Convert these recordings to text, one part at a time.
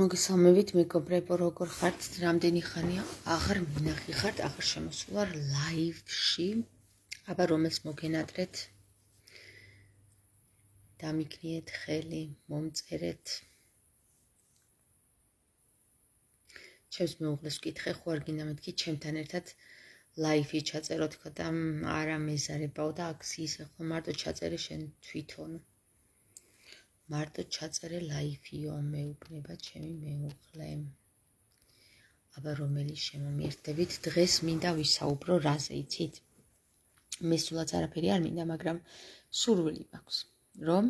მოგესალმებით მეგობრებო, როგორ ხართ? რამდენი ხანია აღარ მინახი ხართ აღარ შემოსულარ ლაივში? აბა რომელს მოგენატრეთ? დამიკნიეთ ხელი, მომწერეთ. ჩემს მეუღლეს ვკითხე, ხო არ გინდა მეთქი ჩემთან ერთად ლაივი ჩაწეროთ, ხო და არა მეზარებაო და აქ ისე ხო მარტო ჩაწერე შენ თვითონ. მარტო ჩაწერე ლაიფიო მეუბნება ჩემი მეუღლე აბა რომელი შემომიერთებით დღეს მინდა ვისაუბრო რაზე იცით მე სულაც არაფერი არ მინდა მაგრამ სურვილი მაქვს რომ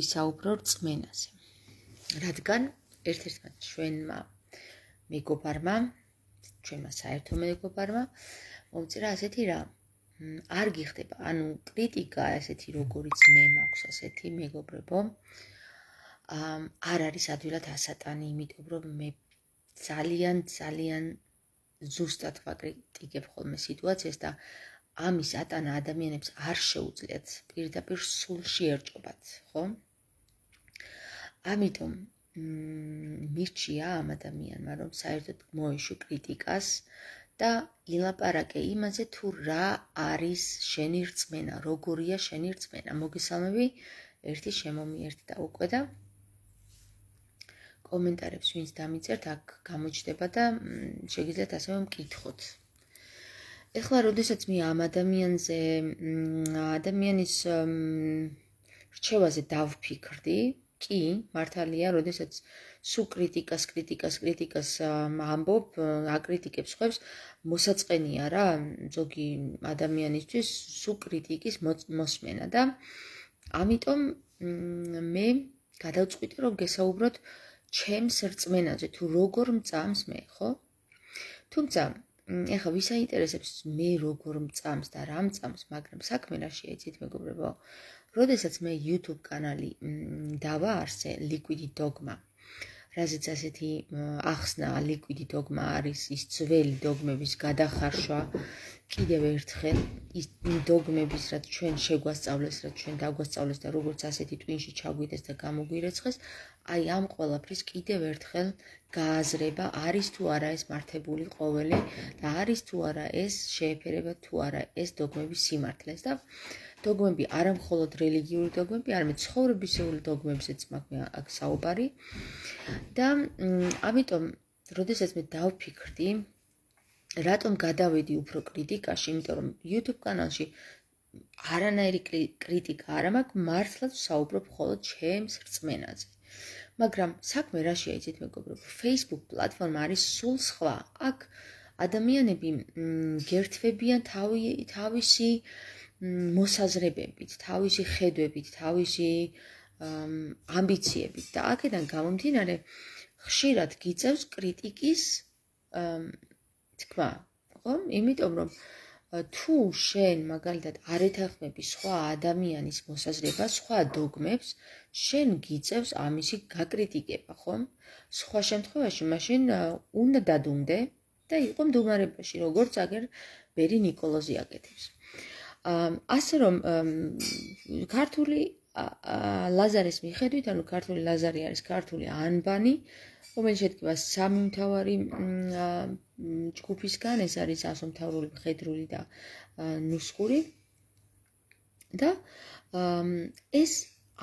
ვისაუბრო რწმენაზე რადგან ერთ-ერთმა ჩვენმა მეგობარმა ჩვენმა საერთო მეგობარმა მოუწერა ასეთი რამ არ გიხდება. ანუ კრიტიკა ასეთი როგორიც მე მაქვს ასეთი მეგობრებო. ამ არ არის ადვილად ასატანი, იმიტომ რომ მე ძალიან ძალიან ზუსტად ვაკრიტიკებ ხოლმე სიტუაციას და ამის ატანა ადამიანებს არ შეუძლიათ პირდაპირ სულში ერჭობათ, ხო? ამიტომ მირჩია ამ ადამიანმა რომ საერთოდ მოეშო კრიტიკას, და ილაპარაკე იმაზე თუ რა არის შენი რწმენა, როგორია შენი რწმენა. მოგესალმები, ერთი შემომიერთ და უკვე და კომენტარებს ვინც დამიწერთ, აქ გამოჩდება და შეგიძლიათ ასევე მკითხოთ. ეხლა, როდესაც მე ამ ადამიანზე ადამიანის რჩევაზე დავფიქრდი, კი, მართალია, როდესაც სუ კრიტიკას კრიტიკას კრიტიკას ამბობ აკრიტიკებს ხებს მოსაწყენია რა ზოგი ადამიანისთვის სუ კრიტიკის მოსმენა და ამიტომ მე გადავწყვიტე რომ გესაუბროთ ჩემს რწმენაზე თუ როგორ მწამს მე ხო თუმცა ეხა ვის აინტერესებს მე როგორ მწამს და რა მწამს მაგრამ საქმე რა შეიძლება მეგობრებო როდესაც მე YouTube კანალი დავაარსე Liquid Dogma რაზეც ასეთი ახსნა ლიკვიდი დოგმა არის ის ძველი დოგმების გადახარშვა კიდევ ერთხელ ის დოგმების რაც ჩვენ შეგვასწავლეს რაც ჩვენ დაგვასწავლეს და როგორც ასეთი ტვინში ჩაგვიდეს და გამოგვირეცხეს აი ამ ყველაფრის კიდევ ერთხელ გააზრება არის თუ არა ეს მართებული ყოველი და არის თუ არა ეს შეეფერება თუ არა ეს დოგმების სიმართლეს და დოგმები არა მხოლოდ რელიგიური დოგმები, არამედ ცხოვრებისეული დოგმებზეც მაქვს აქ საუბარი. და ამიტომ, როდესაც მე დავფიქრდი, რატომ გადავედი უფრო კრიტიკაში, იმიტომ რომ YouTube კანალში არანაირი კრიტიკა არ მაქვს, მართლაც საუბრობ მხოლოდ ჩემს რწმენაზე. მაგრამ საქმე რა შეიძლება იყოს, მეგობრებო, Facebook პლატფორმა არის სულ სხვა. აქ ადამიანები მ გერთვებიან თავი თავისი მოსაზრებებით, თავისი ხედვებით, თავისი ამბიციებით და აქედან გამომდინარე ხშირად გიწევს კრიტიკის თქმა, ხო? იმიტომ რომ თუ შენ მაგალითად არ ეთანხმები სხვა ადამიანის მოსაზრებას, სხვა დოგმებს, შენ გიწევს ამისი გაკრიტიკება, ხო? სხვა შემთხვევაში მაშინ უნდა დადუნდე და იყო მდგომარეობაში, როგორც აგერ ბერი نيكოლოზი აკეთებს. ასე რომ ქართული ლაზარეს მიხედვით, ანუ ქართული ლაზარი არის ქართული ანბანი, რომელიც შედგება სამი მთავარი ჯგუფისგან, ეს არის ასომთავრული, მხედრული და ნუსხური. და ეს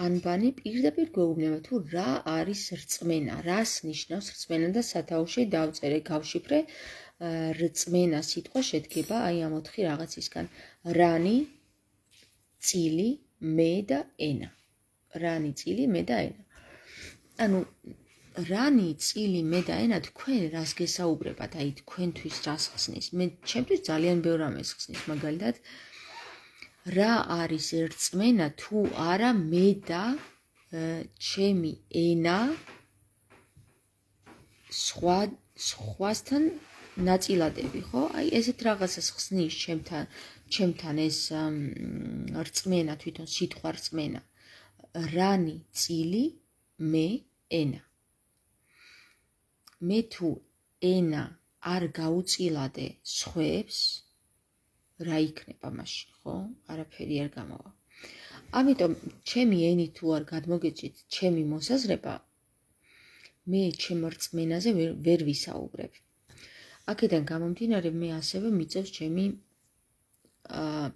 ანბანი პირდაპირ გვეუბნება თუ რა არის რწმენა, რას ნიშნავს რწმენა და სათაოში დავწერე, გავშიფრე რწმენა სიტყვა შედგება აი ამ ოთხი რაღაცისგან: რანი, წილი, მე და ენა. რანი, წილი, მე და ენა. ანუ რანი, წილი, მე და ენა თქვენ რას გესაუბრებათ? აი თქვენთვის რას ხსნის? მე ჩემთვის ძალიან ბევრ ამას ხსნის, მაგალითად რა არის ერთმენა თუ არა მე და ჩემი ენა სხვა სხვასთან ნაწილადები, ხო? აი ესეთ რაღაცას ხსნის ჩემთან, ჩემთან ეს რწმენა თვითონ სიტყვა რწმენა. რანი წილი მე ენა. მე თუ ენა არ გაუწილადე სხვებს, რა იქნება მაშინ, ხო? არაფერი არ გამოვა. ამიტომ ჩემი ენი თუ არ გადმოგეჭით ჩემი მოსაზრება მე ჩემ რწმენაზე ვერ ვისაუბრებ. აქედან გამომდინარე მე ასევე მიწევს ჩემი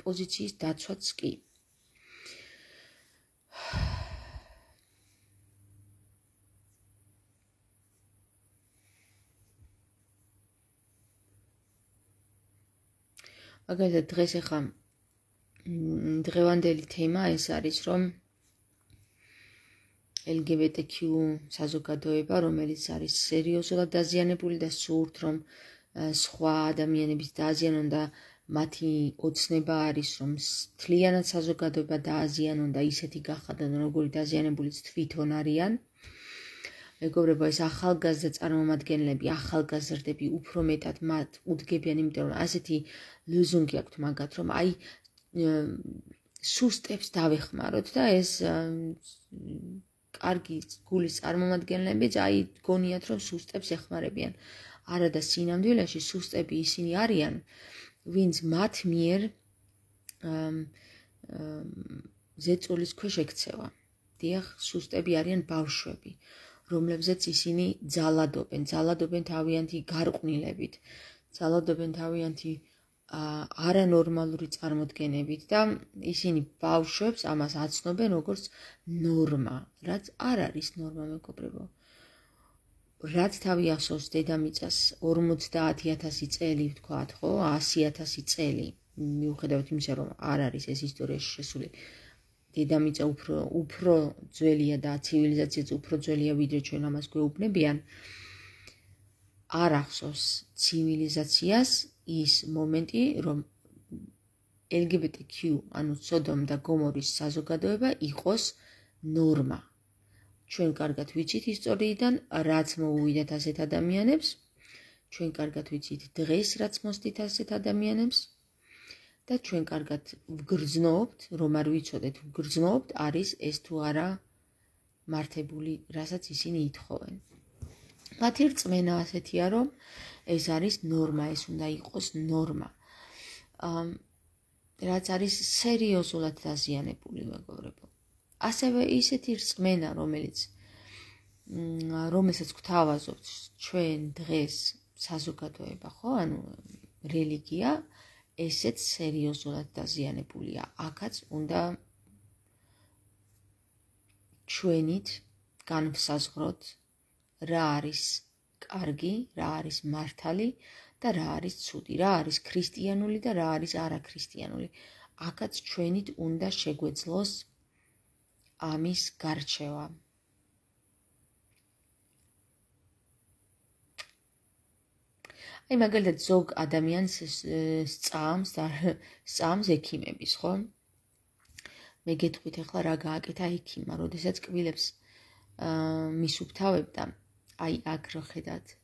პოზიციის დაცვაც კი. აგარდა დღეს ახლა დღევანდელი თემა ეს არის რომ LGBTQ საზოგადოება რომელიც არის სერიოზულად დაზიანებული და სურთ რომ სხვა ადამიანების დააზიანონ და მათი ოცნება არის რომ თლიანად საზოგადოება დააზიანონ და ისეთი გახადან როგორი დაზიანებულიც თვითონ არიან მეგობრებო ეს ახალგაზრდა წარმომადგენლები ახალგაზრდები უფრო მეტად მათ უდგებიან იმიტომ რომ ასეთი ლოზუნგი აქვთ მაგათ რომ აი სუსტებს დავეხმაროთ და ეს კარგი გულის წარმომადგენლები აი გონიათ რომ სუსტებს ეხმარებიან არადა სინამდვილეში სუსტები ისინი არიან, ვინც მათ მიერ ზეწოლის ქვეშ ექცევა. დიახ, სუსტები არიან ბავშვები, რომლებზეც ისინი ძალადობენ, ძალადობენ თავიანთი გარყვნილებით, ძალადობენ თავიანთი არანორმალური წარმოდგენებით და ისინი ბავშვებს ამას აცნობენ როგორც ნორმა, რაც არ არის ნორმა, მეგობრებო. აა რაც თავი ახსოვს დედამიწას 50000 წელი ვთქვათ, ხო, 100000 წელი. მიუხედავად იმისა, რომ არ არის ეს ისტორიაში შესული დედამიწა უფრო უფრო ძველია და ცივილიზაციაც უფრო ძველია, ვიდრე ჩვენ ამას გვეუბნებიან. არ ახსოვს ცივილიზაციას ის მომენტი, რომ LGBTQ, ანუ სოდომ და გომორის საზოგადოება იყოს ნორმა, ჩვენ კარგად ვიცით ისტორიიდან რაც მოუვიდათ ასეთ ადამიანებს ჩვენ კარგად ვიცით დღეს რაც მოსდით ასეთ ადამიანებს და ჩვენ კარგად ვგრძნობთ რომ არ ვიცოდეთ ვგრძნობთ არის ეს თუ არა მართებული რასაც ისინი ეთხოვენ მათი რწმენა ასეთია რომ ეს არის ნორმა ეს უნდა იყოს ნორმა ამ რაც არის სერიოზულად დაზიანებული მეგობრებო ასევე ისეთი რწმენა, რომელიც რომელსაც გვთავაზობთ ჩვენ დღეს საზოგადოება, ხო? ანუ რელიგია ესეც სერიოზულად დაზიანებულია. ახაც უნდა ჩვენით განსაზღვროთ რა არის კარგი, რა არის მართალი და რა არის ცუდი, რა არის ქრისტიანული და რა არის არაქრისტიანული. ახაც ჩვენით უნდა შეგვეძლოს ამის გარჩევა აი მაგალითად ზოგ ადამიანს სწამს სწამს ექიმების ხო მე გეტყვით ახლა რა გააკეთა ექიმმა როდესაც კვილებს მისუფთავებდა აი აქ რო ხედავთ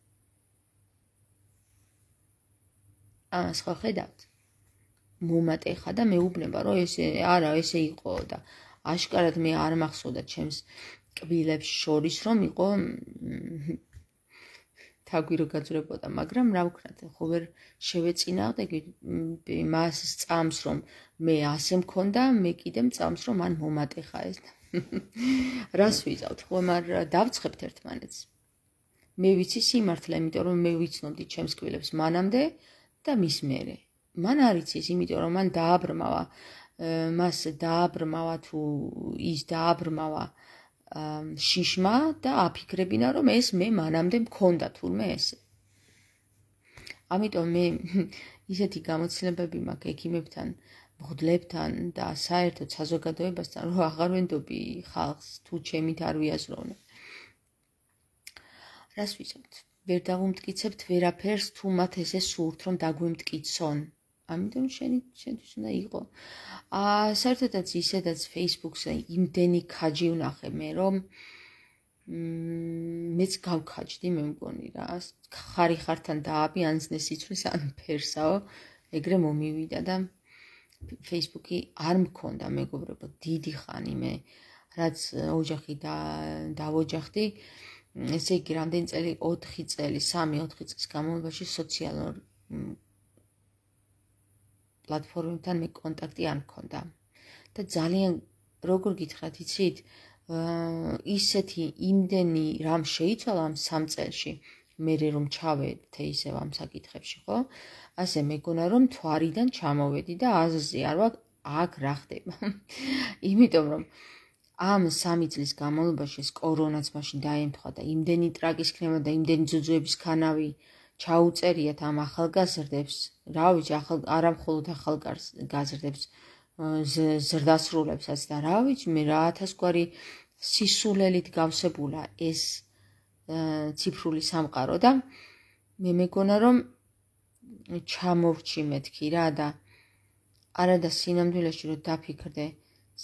ას ხო ხედავთ მომატეხა და მეუბნება რომ ეს არა ესე იყო და აა აშკარად მე არ მახსოვდა ჩემს კბილებს შორის რომ იყო თაგვირო გაძრებოდა მაგრამ რა ვქნათ ხო ვერ შევეწინავდე მას წამს რომ მე ასე მქონდა მე კიდე წამს რომ მან მომატეხა ეს რას ვიზავთ ხო მაგრამ დავცხებთ ერთმანეთს მე ვიცი სიმართლე იმიტომ რომ მე ვიცნობდი ჩემს კბილებს მანამდე და მის მერე მან არიცის იმიტომ რომ მან დააბრმავა მას დააბრმავა თუ ის დააბრმავა შიშმა და აფიქრებინა რომ ეს მე მანამდე მქონდა თურმე ეს ამიტომ მე ისეთი გამოცდილებები მაქვს ექიმებთან მღვდლებთან და საერთოდ საზოგადოებასთან რომ აღარ ვენდობი ხალხს თუ ჩემით არ ვიაზროვნე რას ვიცით ვერ დაგუმტკიცებთ ვერაფერს თუ მათ ესე სურთ რომ დაგუმტკიცონ ამიტომ შენი შენთვის უნდა იყო. აა საერთოდაც ისედაც Facebook-ზე იმდენი ხაჯი ვნახე მე, რომ მეც გავხაჯდი მე მგონი რა. ხარი ხართან დააბი ანზნე სიცრის ან ფერსაო, ეგრე მომივიდა და Facebook-ი არ მქონდა მეგობრებო, დიდი ხანი მე რაც ოჯახი და დავოჯახდი ესე იგი რამდენი წელი 4 წელი 3-4 წლის განმავლობაში სოციალურ პლატფორმებთან მე კონტაქტი არ მქონდა. და ძალიან როგორ გითხრათ, იცით, ისეთი იმდენი რამ შეიცვალა ამ სამ წელში, მე რომ ჩავედე ისევ ამ საკითხებში, ხო? ასე მეგონა რომ თვარიდან ჩამოვედი და აზზე არ ვა აქ რა ხდება. იმიტომ რომ ამ სამი წლის განმავლობაში ეს კორონაც მაშინ დაემთხვა და იმდენი ტრაგის ქნება და იმდენი ძუძუების ქანავი ჩაუწერიათ ამ ახალგაზრდებს, რა ვიცი, ახალ არა მხოლოდ ახალგაზრდებს ზრდასრულებსაც და რა ვიცი, მე რა ათასგვარი სისულელით გავსებულა ეს ციფრული სამყარო და მე მეგონა რომ ჩამორჩი მეთქი რა და არა და სინამდვილეში რომ დაფიქრდე,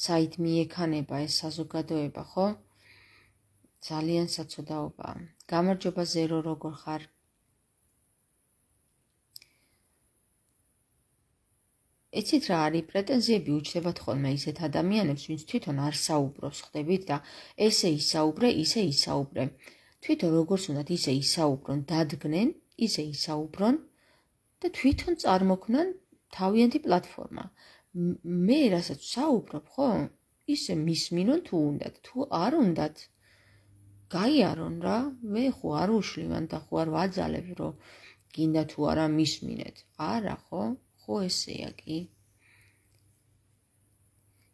საით მიექანება ეს საზოგადოება, ხო? ძალიან საცოდაობა. გამარჯობა ზერო როგორ ხარ? ეცით რა არის პრეტენზიები უჩნდებათ ხოლმე ისეთ ადამიანებს, ვინც თვითონ არ საუბრობს, ხდებით და ესე ისაუბრე, ისე ისაუბრე. თვითონ როგორც უნდა ისე ისაუბრონ, დადგნენ, ისე ისაუბრონ და თვითონ წარმოქმნან თავიანთი პლატფორმა. მე რასაც საუბრობ, ხო? ისე მისმინონ თუ უნდათ, თუ არ უნდათ გაიარონ რა. მე ხო არ უშლიმან და ხო არ ვაძალებ, რომ გინდა თუ არა მისმინეთ. არა, ხო? ხო ესეა კი?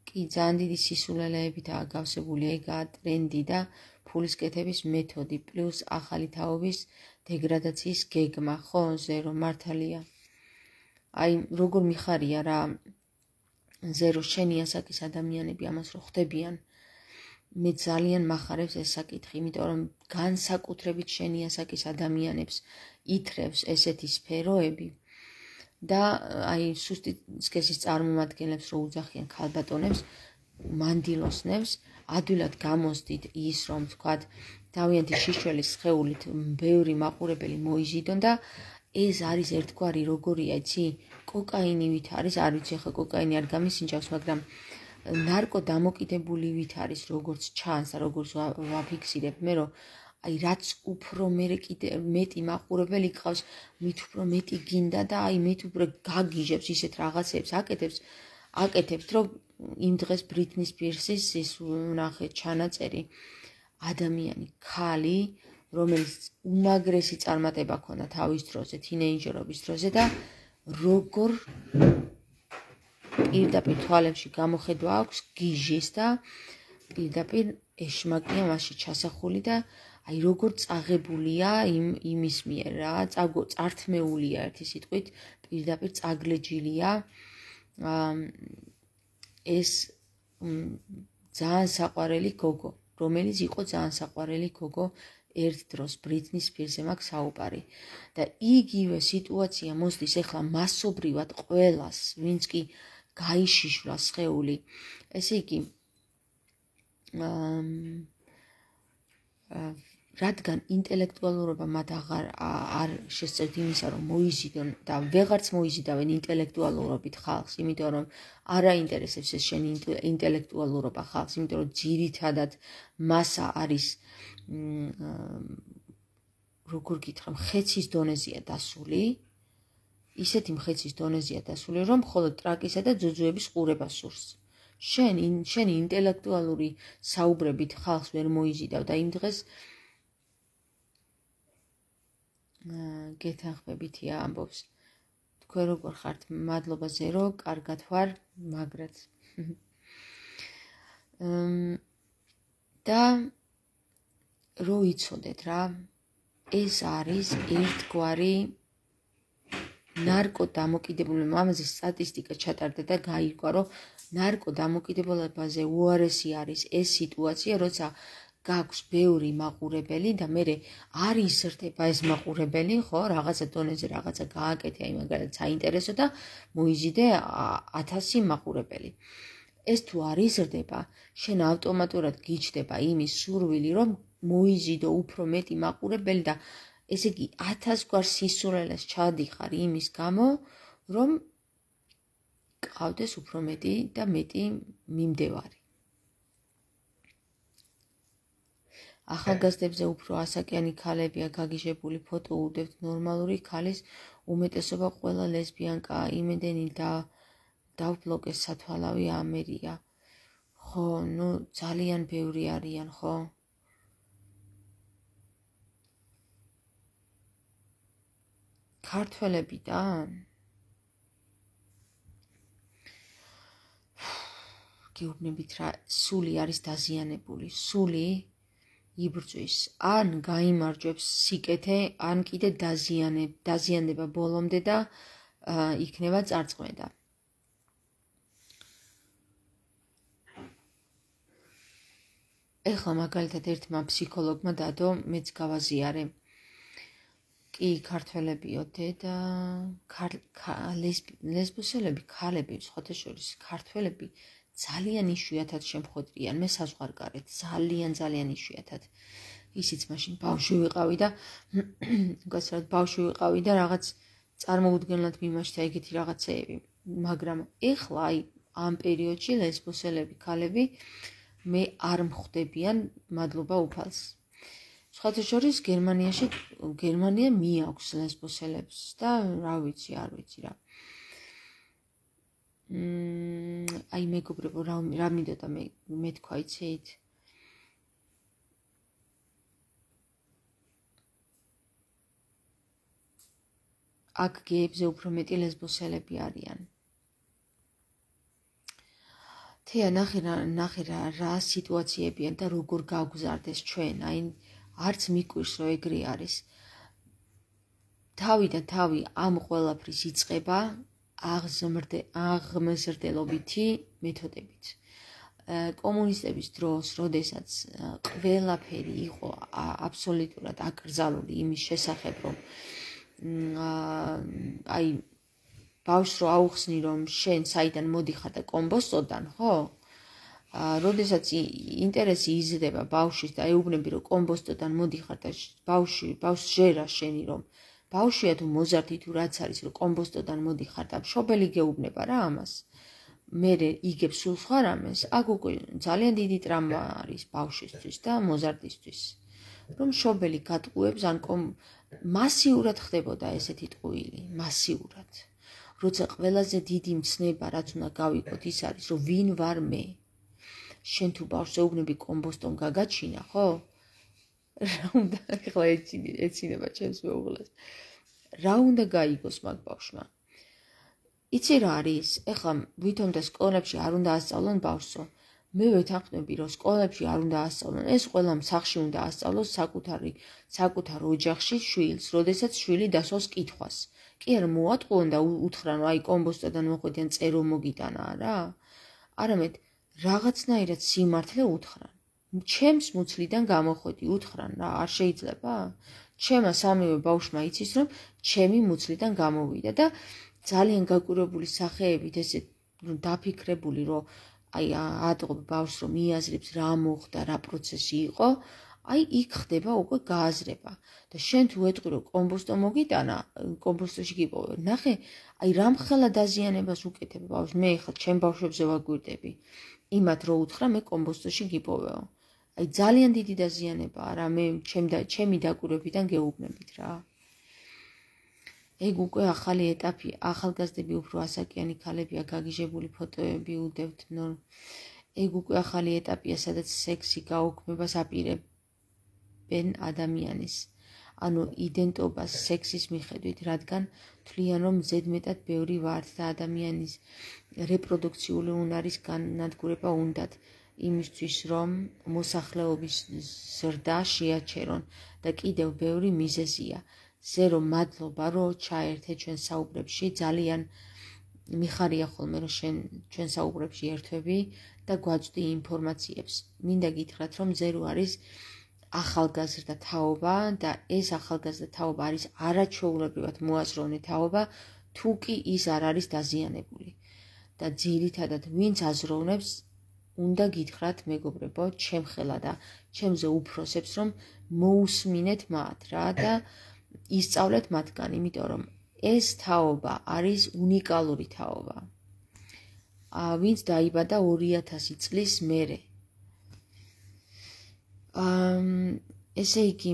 კი, ძალიან დიდი სისულელეებით აგავსებული ეგა ტრენდი და ფულის კეთების მეთოდი პლუს ახალი თაობის დეგრადაციის გეგმა, ხო, ზერო მართალია. აი, როგორ მიხარია რა ზერო შენი ასაკის ადამიანები ამას რო ხდებიან? მე ძალიან מחარებს ეს საკითხი, იმიტომ რომ განსაკუთრებით შენი ასაკის ადამიანებს ითრევს ესეთი სფეროები. და აი სუსტი სქესის წარმომადგენლებს რო უძახიან ქალბატონებს მანდილოსნებს ადვილად გამოსდით ის რომ თქვა დავიანთი შიშველის ხეულით ბევრი მაყურებელი მოიზიდონ და ეს არის ერთგვარი როგორია იცი კოკაინივით არის არ ვიცი ხა კოკაინი არ გამისინჯავს მაგრამ ნარკო დამოკიდებული ვით არის როგორც ჩანს როგორც ვაფიქსირებ მე რომ აი რაც უფრო მეરે კიდე მეტი მაყურებელი გყავს, მით უფრო მეტი გინდა და აი მით უფრო გაგიჟებს ისეთ რაღაცებს აკეთებს, აკეთებს, რომ იმ დღეს ბრიტნის პირსის ის უნახე ჩანაწერი ადამიანი ხალი, რომელიც უმაგრესი წარმატება ქონდა თავის დროზე, თინეიჯერობის დროზე და როგორ პირდაპირ თვალებში გამოხედვა აქვს გიჟის და პირდაპირ ეშმაკია მასში ჩასახული და აი როგორ წაღებულია იმ იმის მიერ რა წაგო წართმეულია ერთი სიტყვით პირდაპირ წაგლეჯილია ა ეს ძალიან საყვარელი გოგო რომელიც იყო ძალიან საყვარელი გოგო ერთ დროს ბრიტნის ფილზე მაგ საუბარი და იგივე სიტუაცია მოსდის ახლა მასობრივად ყოველას ვინც კი გაიშიშვლა შეეული ესე იგი ა რადგან ინტელექტუალურობა მათ აღარ არ შესწევთ იმისა რომ მოიზიდონ და ვეღარც მოიზიდავენ ინტელექტუალურობით ხალხს, იმიტომ რომ არა ინტერესებს ეს შენი ინტელექტუალურობა ხალხს, იმიტომ რომ ძირითადად massa არის როგორ გითხრა, ხეცის დონეზია დასული. ისეთი მხეცის დონეზია დასული, რომ მხოლოდ ტრაკისა და ძუძუების ყურება სურს. შენ შენი ინტელექტუალური საუბრებით ხალხს ვერ მოიზიდავ და იმ დღეს გეთანხმებითი ამბობს თქვენ როგორ ხართ მადლობა ზერო კარგად ვარ მაგრად და რო იცოდეთ რა ეს არის ერთგვარი ნარკო დამოკიდებულება ამაზე სტატისტიკა ჩატარდა და გაირკვა რომ ნარკო დამოკიდებულებაზე უარესი არის ეს სიტუაცია როცა გაქვს ბევრი მაყურებელი და მე არ იზრდება ეს მაყურებელი, ხო, რაღაცა დონეზე რაღაცა გააკეთე, აი მაგალითად საინტერესო და მოიზიდე 1000 მაყურებელი. ეს თუ არ იზრდება, შენ ავტომატურად გიჩდება იმის სურვილი, რომ მოიზიდო უფრო მეტი მაყურებელი და ესე იგი 1000 გვარ სისურელეს ჩადიხარ იმის გამო, რომ ყავდეს უფრო მეტი და მეტი მიმდევარი. ახალგაზრდებზე უფრო ასაკიანი ქალებია გაგიჟებული ფოტო უდებთ ნორმალური ქალის უმეტესობა ყველა ლესბიანკაა იმედენი და დავბლოკეს სათვალავი ამერია ხო ну ძალიან ბევრი არიან ხო ქართველები და გეუბნებით რა სული არის დაზიანებული სული იბრწვის, ან გამოიმარჯვებს სიკეთე, ან კიდე დაზიანებ, დაზიანდება ბოლომდე და იქნება წარწყვეტა. ეხლა მაგალითად ერთმა ფსიქოლოგმა დადო, მეც გავაზიარე. კი, ქართველებიო, დედა, ქალ ლესბოსელები, ქალები, სხვათა შორის ქართველები ძალიან ისუათად შემხვედრიან მე საზღარგარეთ ძალიან ძალიან ისუათად ისიც მაშინ ბავშვი ვიყავი და უკაცრად ბავშვი ვიყავი და რაღაც წარმოუდგენლად მიმაჩნდა ეგეთი რაღაცეები მაგრამ ეხლა აი ამ პერიოდში ლესბოსელები ქალები მე არ მხვდებიან მადლობა უფალს შეხოთშორის გერმანიაში გერმანია მიაქვს ლესბოსელებს და რა ვიცი არ ვიცი რა მმ აი მეგობრებო რა რა მინდა და მე მე თქვა იცით აქ გეებზე უფრო მეტი ლესბოსელები არიან თია ნახე რა ნახე რა რა სიტუაციებია და როგორ გაგგზარდეს ჩვენ აი არც მიკვირს რომ ეგრე არის თავი და თავი ამ ყველაფრის იწება აღზმრდე აღმზრდელობითი მეთოდებით. კომუნისტების დროს, როდესაც ყველაფერი იყო აბსოლუტურად აკრძალული იმის შესახებ, რომ აი ბავშვს რო აუხსნი, რომ შენ საიდან მოდიხარ და კომბოსტოდან, ხო? ა როდესაც ინტერესი იზრდება ბავშვის და ეუბნები რომ კომბოსტოდან მოდიხარ და ბავშვი ბავშვს ჟერა შენი რომ აა ბავშვია თუ მოზარდი თუ რაც არის რომ კომბოსტოდან მოდიხარ და მშობელი გეუბნება რა ამას მერე იგებს სულ ხარ ამას აგ უკვე ძალიან დიდი ტრამვა არის ბავშვისთვის და მოზარდისთვის რომ მშობელი გატყუებს ან კომ მასიურად ხდებოდა ესეთი ტყუილი მასიურად როცა ყველაზე დიდი მცნება რაც უნდა გავიკოთ ის არის რომ ვინ ვარ მე შენ თუ ბავშვზე უბნები კომბოსტონ გაგაჩინა ხო რა უნდა ეხლა ეცინება ჩემს მეუღლეს რა უნდა გაიგოს მაგ ბავშვმა იცი რა არის ეხლა ვითომ და სკოლებში არ უნდა ასწავლონ ბავშვო მე ვეთანხმები რომ სკოლებში არ უნდა ასწავლონ ეს ყველა სახში უნდა ასწავლოს საკუთარი საკუთარ ოჯახში შვილს როდესაც შვილი დასოს კითხვას კი არ მოატყუონ და უთხრან აი კომბოსტიდან მოხვედიან წერო მოგიტანა რა არამედ რაღაცნაირად სიმართლე უთხრან ჩემს მუცლიდან გამოხედი უთხრან რა არ შეიძლება ჩემა სამივე ბავშმა იცის რომ ჩემი მუცლიდან გამოვიდა და ძალიან გაკურებული სახეებით ესე დაფიქრებული რომ აი ატყობ ბავშვს რომ მიაზრებს რა მოხდა რა პროცესი იყო აი იქ ხდება უკვე გააზრება და შენ თუ ეტყირო კომპოსტო მოგიტანა კომპოსტში გიპოვე ნახე აი რამ ხელა დაზიანებას უკეთებ ბავშვ მე ხა ჩემ ბავშვებზე ვაგვირდები იმათ რო უთხრა მე კომპოსტში გიპოვეო აი ძალიან დიდი დაზიანება რა მე ჩემ და ჩემი დაკვირვებიდან გეუბნებით რა ეგ უკვე ახალი ეტაპი ახალგაზრდები უფრო ასაკიანი ქალებია გაგიჟებული ფოტოები უდევთ ნორ ეგ უკვე ახალი ეტაპია სადაც სექსი გაოქმებას აპირებენ ადამიანის ანუ იდენტობას სექსის მიხედვით რადგან თვლიან რომ ზედმეტად ბევრი ვართ და ადამიანის რეპროდუქციული უნარის განადგურება უნდათ იმისთვის რომ მოსახლეობის ზრდა შეაჩერონ და კიდევ ბევრი მიზეზია ზერო მადლობა რომ ჩაერთე ჩვენ საუბრებში ძალიან მიხარია ხოლმე რომ შენ ჩვენ საუბრებში ერთვები და გვაჭდი ინფორმაციებს მინდა გითხრათ რომ ზერო არის ახალგაზრდა თაობა და ეს ახალგაზრდა თაობა არის არაჩვეულებრივად მოაზროვნე თაობა თუკი ის არ არის დაზიანებული და ძირითადად ვინც აზროვნებს უნდა გითხრათ მეგობრებო, ჩემ ხელა და ჩემზე უფროსებს რომ მოусმინეთ მათ რა და ისწავლეთ მათგან, იმიტომ რომ ეს თაობა არის უნიკალური თაობა. ა ვინც დაიბადა 2000 წლის მერე. ამ ესე იგი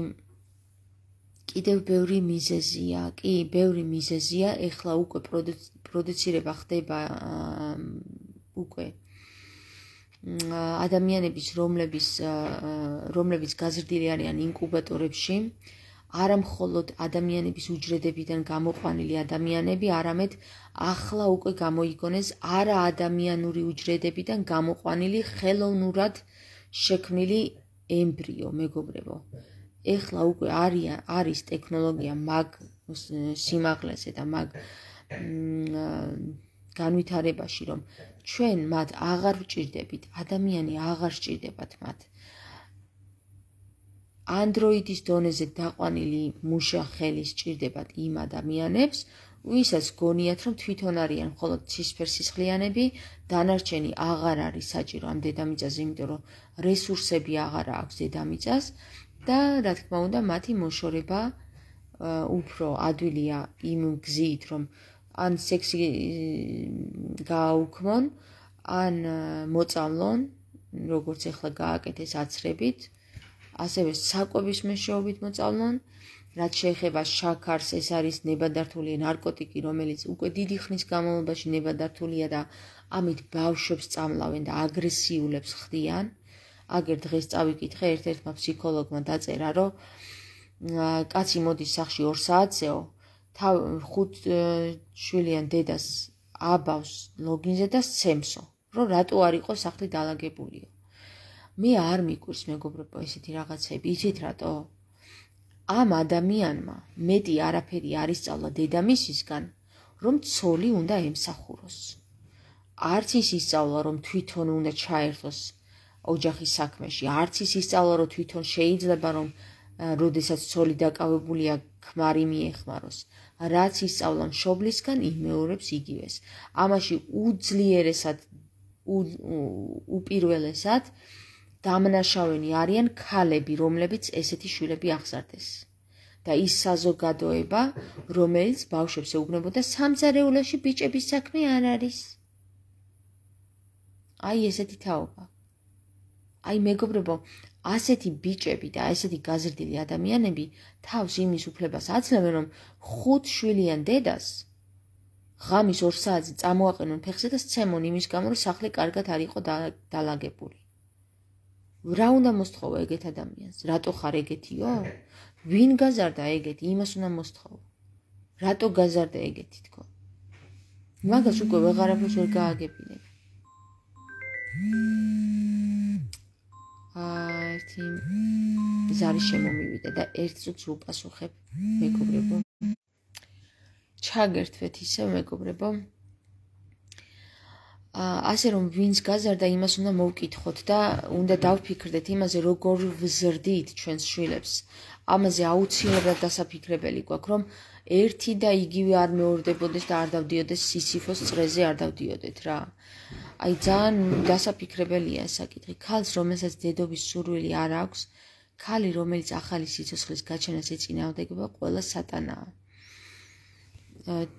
კიდევ ბევრი მიზეზია, კი, ბევრი მიზეზია, ეხლა უკვე პროდუცირება ხდება უკვე ადამიანების რომლების რომლების გაზრდილი არიან ინკუბატორებში არამხოლოდ ადამიანების უჯრედებიდან გამოყვანილი ადამიანები არამედ ახლა უკვე გამოიგონეს არა ადამიანური უჯრედებიდან გამოყვანილი ხელოვნურად შექმნილი ემბრიო მეგობრებო ეხლა უკვე არის არის ტექნოლოგია მაგ სიმაღლეზე და მაგ განვითარებაში რომ ჩვენ მათ აღარ ვჭირდებით, ადამიანები აღარ სჭირდებათ მათ. Android-ის დონეზე დაყვანილი მუშა ხელის სჭირდებათ იმ ადამიანებს, ვისაც გონიათ, რომ თვითონ არიან მხოლოდ ცისფერსისხლიანები, დანარჩენი აღარ არის საჭირო ამ დედამიწაზე, იმიტომ რომ რესურსები აღარ აქვს დედამიწას და რა თქმა უნდა, მათი მოშორება უფრო ადვილია იმ გზით, რომ ან სექსი გააუქმონ, ან მოწამლონ, როგორც ახლა გააკეთეს აცრებით, ასევე საკვების მეშვეობით მოწამლონ, რაც შეეხება შაქარს, ეს არის ნებადართული ნარკოტიკი, რომელიც უკვე დიდი ხნის განმავლობაში ნებადართულია და ამით ბავშვებს წამლავენ და აგრესიულებს ხდიან. აგერ დღეს წავიკითხე ერთ-ერთმა ფსიქოლოგმა დაწერა, რომ კაცი მოდის სახში 2 საათზეო, თავ ხუთ შვილიან დედას აბავს ლოგინზე და სცემსო, რომ რატო არ იყო სახლი დაალაგებულიო. მე არ მიკურს მეგობრებო ესეთი რაღაცები, იცით რატო? ამ ადამიანმა მეტი არაფერი არ ისწავლა დედამისისგან, რომ ცოლი უნდა ემსახუროს. არც ის ისწავლა, რომ თვითონ უნდა ჩაერთოს ოჯახის საქმეში, არც ის ისწავლა, რომ თვითონ შეიძლება რომ როდესაც ცოლი დაკავებულია ქმარი მიეხმაროს, რაც ისწავლა მშობლისგან იმეორებს იგივეს. ამაში უძლიერესად უპირველესად დამნაშავენი არიან ქალები, რომლებიც ესეთი შვილები აღზარდეს. და ის საზოგადოება, რომელიც ბავშვებს ეუბნებოდა სამზარეულოში ბიჭების საქმე არ არის. აი ესეთი თაობა. აი მეგობრებო, ასეთი ბიჭები და ასეთი გაზრდილი ადამიანები თავს იმის უფლებას აძლევენ, რომ ხუთ შვილიან დედას ღამის 2 საათზე წამოაყენონ ფეხზე და ცემონ იმის გამო, რომ სახლი კარგად არ იყო დაალაგებული. რა უნდა მოსთხოვა ეგეთ ადამიანს? რატო ხარ ეგეთიო? ვინ გაზარდა ეგეთი? იმას უნდა მოსთხოვა. რატო გაზარდა ეგეთი თქო? მაგას უკვე აღარაფერს ვერ გააგებინებ. ერთი ზარი შემომივიდა და ერთ წუთს უპასუხებ მეგობრებო ჩაგერთვეთ ისე მეგობრებო ა ასე რომ ვინც გაზარდა იმას უნდა მოვკითხოთ და უნდა დავფიქრდეთ იმაზე როგორ ვზრდით ჩვენს შვილებს. ამაზე აუცილებლად დასაფიქრებელი გვაქვს რომ ერთი და იგივე არ მეორდებოდეს და არ დავდიოდეს სისიფოს წრეზე არ დავდიოდეთ რა. აა აი ძალიან დასაფიქრებელია საკითხი ქალს რომელსაც დედობის სურვილი არ აქვს ქალი რომელიც ახალი სიცოცხლის გაჩენას ეწინააღმდეგება ყველა სატანაა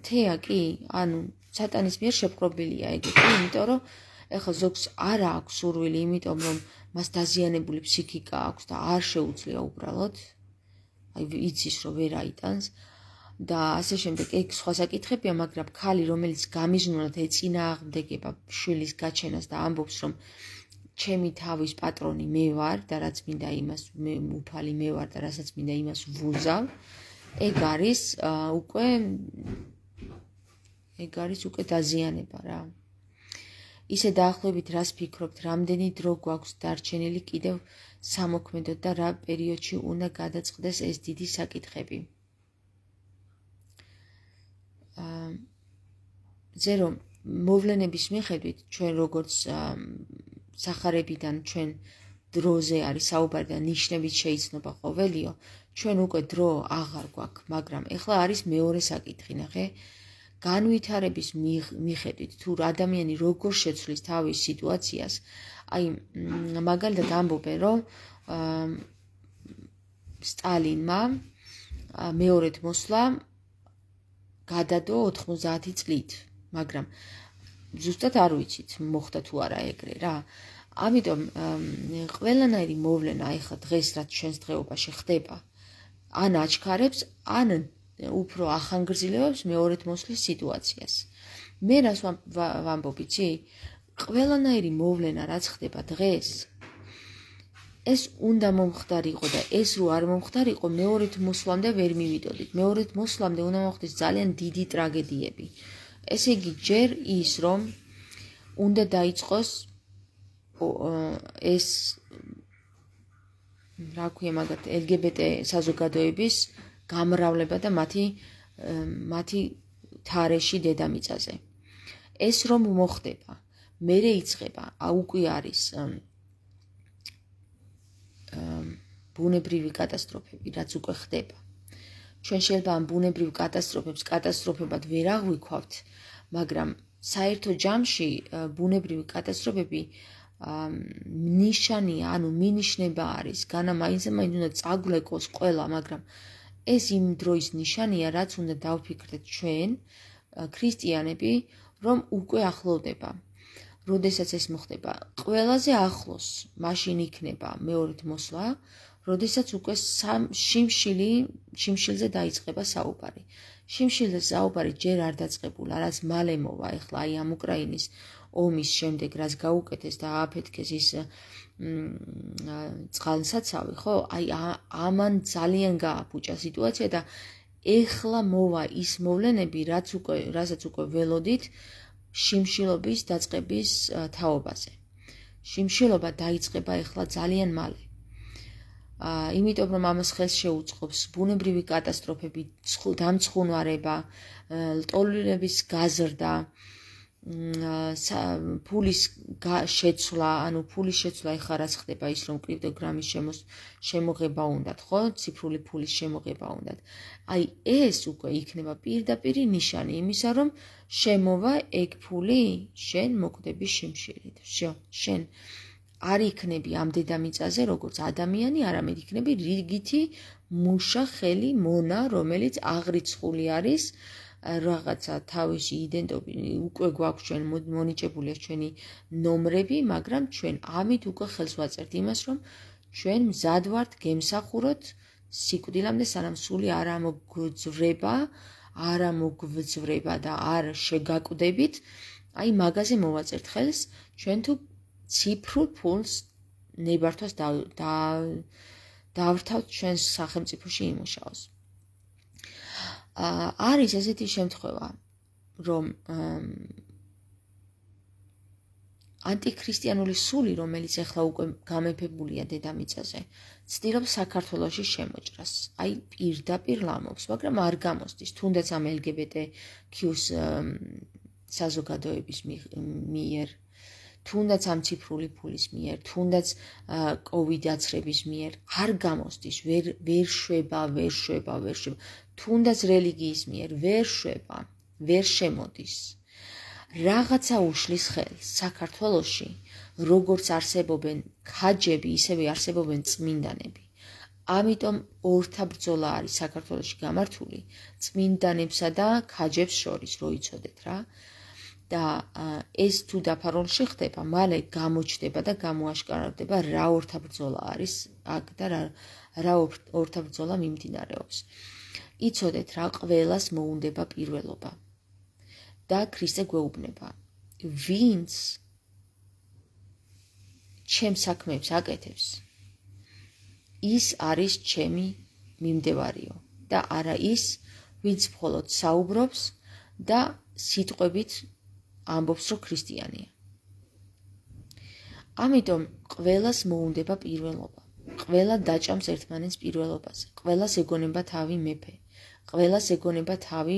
თეა კი ანუ სატანის მიერ შეპყრობილია იგი იმიტომ რომ ეხლა ზოგს არ აქვს სურვილი იმიტომ რომ მას დაზიანებული ფსიქიკა აქვს და არ შეუძლია უბრალოდ აი იცის რომ ვერ აიტანს და ასე შემდეგ ეგ სხვა საკითხებია, მაგრამ ქალი, რომელიც გამიზნულად ეწინააღმდეგება შვილის გაჩენას და ამბობს, რომ ჩემი თავის პატრონი მე ვარ და რაც მინდა იმას მე უფალი მე ვარ და რასაც მინდა იმას ვუზავ, ეგ არის უკვე ეგ არის უკვე დაზიანება რა. ისე დაახლოებით რას ფიქრობთ, რამდენი დრო გვაქვს დარჩენილი კიდევ სამოქმედო და რა პერიოდში უნდა გადაწყდეს ეს დიდი საკითხები? ზე რომ მოვლენების მიხედვით ჩვენ როგორც сахарებიდან ჩვენ дрозе არის საუბარი და ნიშნებით შეიძლება ყოველიო ჩვენ უკვე დრო აღარ გვაქვს მაგრამ ეხლა არის მეორე საკითხი ნახე განვითარების მიხედვით თუ ადამიანი როგორ შეცვლის თავის სიტუაციას აი მაგალითად ამბობენ რომ სტალინმა მეორედ მოსლა გადადო 90 წლით, მაგრამ ზუსტად არ ვიცით, მოხდა თუ არა ეგრე რა. ამიტომ ყველანაირი მოვლენა ეხა დღეს რაც ჩვენს დღეობაში ხდება, ან აჩქარებს, ან უფრო ახანგრძლივებს მეორეთ მოსვლის სიტუაციას. მე რას ვამბობ იცი? ყველანაირი მოვლენა რაც ხდება დღეს, ეს უნდა მომხდარიყო და ეს რო არ მომხდარიყო მეორეთ მოსვლამდე ვერ მივიდოდით მეორეთ მოსვლამდე უნდა მომხდეს ძალიან დიდი ტრაგედიები ესე იგი ჯერ ის რომ უნდა დაიწყოს ეს რა ქვია მაგათ LGBT საზოგადოების გამრავლება და მათი მათი თარეში დედამიწაზე ეს რომ მოხდება მე რეიცხება აუკვე არის ბუნებრივი კატასტროფები, რაც უკვე ხდება. ჩვენ შეიძლება ამ ბუნებრივ კატასტროფებს კატასტროფებად ვერ აღვიქვათ, მაგრამ საერთო ჯამში ბუნებრივი კატასტროფები ნიშანი, ანუ მინიშნება არის, განა მაინც მაინც უნდა წაგვლეკოს ყველა, მაგრამ ეს იმ დროის ნიშანია, რაც უნდა დავფიქრდეთ ჩვენ ქრისტიანები, რომ უკვე ახლოვდება როდესაც ეს მოხდება, ყველაზე ახლოს მაშინ იქნება მეორეთ მოსვლა, როდესაც უკვე შიმშილი შიმშილზე დაიწყება საუბარი. შიმშილზე საუბარი ჯერ არ დაწყებულა, არას მალე მოვა ახლა აი ამ უკრაინის ომის შემდეგ რაც გაუკეთეს და ააფეთქეს ის წყალსაცავი, ხო? აი ამან ძალიან გააფუჭა სიტუაცია და ეხლა მოვა ისmodelVersionები, რაც უკვე, რასაც უკვე ველოდით, შიმშილობის დაწყების თაობაზე. შიმშილობა დაიწყება ახლა ძალიან მალე. აა, იმიტომ რომ ამას ხელს შეუწყობს ბუნებრივი კატასტროფები, დამცხუნვარება, ტოლვილების გაზრდა, აა, ფულის შეცვლა, ანუ ფულის შეცვლა ეხა რაც ხდება ის რომ კრიპტოგრამის შემოს შემოღება უნდათ, ხო? ციფრული ფულის შემოღება უნდათ. აი ეს უკვე იქნება პირდაპირი ნიშანი იმისა, რომ შემოვა ეგ ფული შენ მოკვდების შემშილით. შო, შენ არ იქნები ამ დედამიწაზე როგორც ადამიანი, არამედ იქნები რიგითი მუშა ხელი მონა, რომელიც აღრიცხული არის აა რაღაცა თავისი იდენტობი უკვე გვაქვს ჩვენ მონიჭებული ეს ჩვენი ნომრები, მაგრამ ჩვენ ამით უკვე ხელს ვაწერთ იმას, რომ ჩვენ მზად ვართ გემსახუროთ სიკვდილამდე სანამ სული არ ამოგძვრება, არ ამოგძვრება და არ შეგაკვდებით, აი მაგაზე მოვაწერთ ხელს, ჩვენ თუ ციფრულ ფულს ნებართვას და დავრთავთ ჩვენს სახელმწიფოში იმუშაოს. არის ესეთი შემთხვევა, რომ ანტიქრისტიანული სული, რომელიც ახლა უკვე გამეფებულია დედამიწაზე, ცდილობს საქართველოსში შემოჭრას. აი, პირდაპირ ლამობს, მაგრამ არ გამოსდის, თუნდაც ამ LGBTQ-ს საზოგადოების მიერ, თუნდაც ამ ციფრული ფულის მიერ, თუნდაც COVID-აცრების მიერ არ გამოსდის, ვერ ვერ შვება, ვერ შვება, ვერ შვება. თუნდაც რელიგიის მიერ ვერ შვება, ვერ შემოდის. რაღაცა უშლის ხელს საქართველოსში, როგორც არსებობენ ხაჯები, ისევე არსებობენ წმინდანები. ამიტომ ორთა ბრძოლა არის საქართველოსში გამართული წმინდანებსა და ხაჯებს შორის, რო იცოდეთ რა. და ეს თუ დაფარულში ხდება, მალე გამოჩდება და გამოაშკარავდება რა ორთა ბრძოლა არის აქ და რა რა ორთა ბრძოლა მიმდინარეობს. აა იცოდეთ რა ყველას მოუნდება პირველობა და ქრისტე გვეუბნება ვინც ჩემ საქმეებს აკეთებს ის არის ჩემი მიმდევარიო და არა ის ვინც მხოლოდ საუბრობს და სიტყვებით ამბობს რომ ქრისტიანია ამიტომ ყველას მოუნდება პირველობა ყველა დაჭამს ერთმანეთს პირველობაზე ყველას ეგონება თავი მეფეს ყველას ეგონება თავი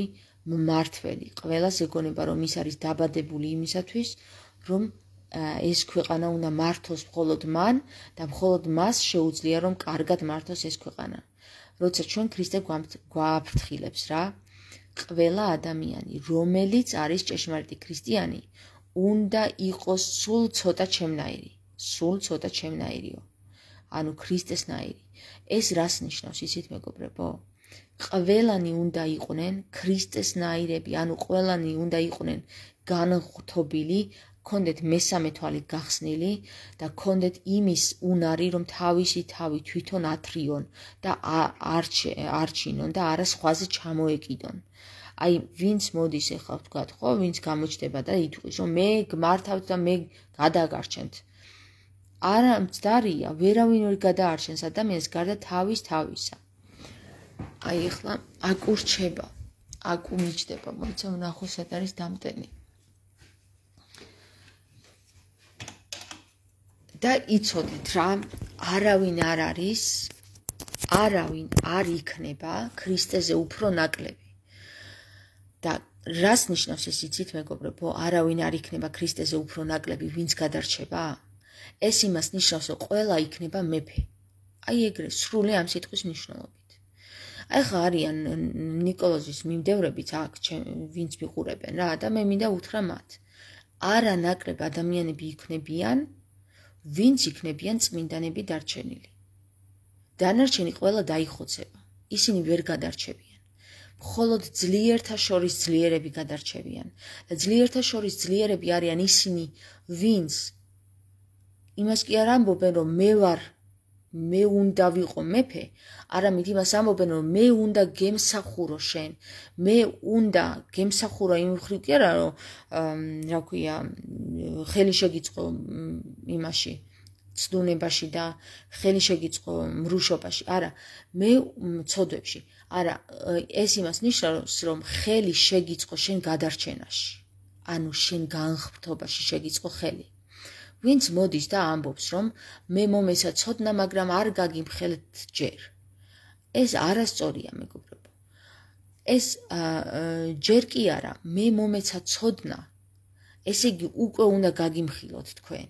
მმართველი, ყველას ეგონება რომ ის არის დაბადებული იმისათვის, რომ ეს ქვეყანა უნდა მართოს მხოლოდ მან და მხოლოდ მას შეუძლია რომ კარგად მართოს ეს ქვეყანა. როცა ჩვენ ქრისტე გვაფრთხილებს რა, ყველა ადამიანი, რომელიც არის ჭეშმარიტი ქრისტიანი, უნდა იყოს სულ ცოტა ჩემნაირი, სულ ცოტა ჩემნაირიო. ანუ ქრისტესნაირი. ეს რას ნიშნავს, იცით მეგობრებო? ყველანი უნდა იყვნენ ქრისტეს ნაირები, ანუ ყველანი უნდა იყვნენ განღრთობილი, კონდეთ მესამე თვალი გახსნილი და კონდეთ იმის უნარი, რომ თავისი თავი თვითონ ათრიონ და არჩე არჩინონ და არა სხვაზე ჩამოეკიდონ. აი, ვინც მოდის ახლა ვთქვათ, ხო, ვინც გამოჩდება და ითქვის, რომ მე გმართავთ და მე გადაგარჩენთ. არა მცდარია, ვერავინ ორი გადაარჩენს ადამიანს გარდა თავის თავისა. აი ახლა აკურჩება აკუმიჩდება მოიცავ ნახოს ეს არის დამტენი და იცოდეთ რა არავინ არ არის არავინ არ იქნება ქრისტეზე უფრო ნაკლები და რას ნიშნავს ეს იცით მეგობრებო არავინ არ იქნება ქრისტეზე უფრო ნაკლები ვინც გადარჩება ეს იმას ნიშნავს რომ ყველა იქნება მეფე აი ეგრე სრულე ამ სიტყვის მნიშვნელობა ახლა არიან نيكოლოზის მიმდევრებიც აქ ვინც ფიგურებენ რა და მე მინდა უთხრა მათ არა ნაკრებ ადამიანები იქნებიან ვინც იქნებიან წმინდანები დარჩენილი დანარჩენი ყველა დაიხოცება ისინი ვერ გადარჩებიან მხოლოდ ძლიერთა შორის ძლიერები გადარჩებიან და ძლიერთა შორის ძლიერები არიან ისინი ვინც იმას კი არ ამბობენ რომ მე ვარ მე უნდა ვიყო მეფე, არამედ იმას ამობენ, რომ მე უნდა გემსახურო შენ. მე უნდა გემსახურო იმ ხრიკიარა, რომ რა ქვია, ხელი შეგიწყო იმაში, ცდუნებაში და ხელი შეგიწყო მრუშობაში. არა, მე ცოდვებში. არა, ეს იმას ნიშნავს, რომ ხელი შეგიწყო შენ გადარჩენაში. ანუ შენ განხრთობაში შეგიწყო ხელი. ვინც მოდის და ამბობს, რომ მე მომესა ცოდნა, მაგრამ არ გაგიმხელთ ჯერ. ეს არასწორია, მეგობრებო. ეს ჯერ კი არა, მე მომესა ცოდნა. ესე იგი, უკვე უნდა გაგიმხილოთ თქვენ.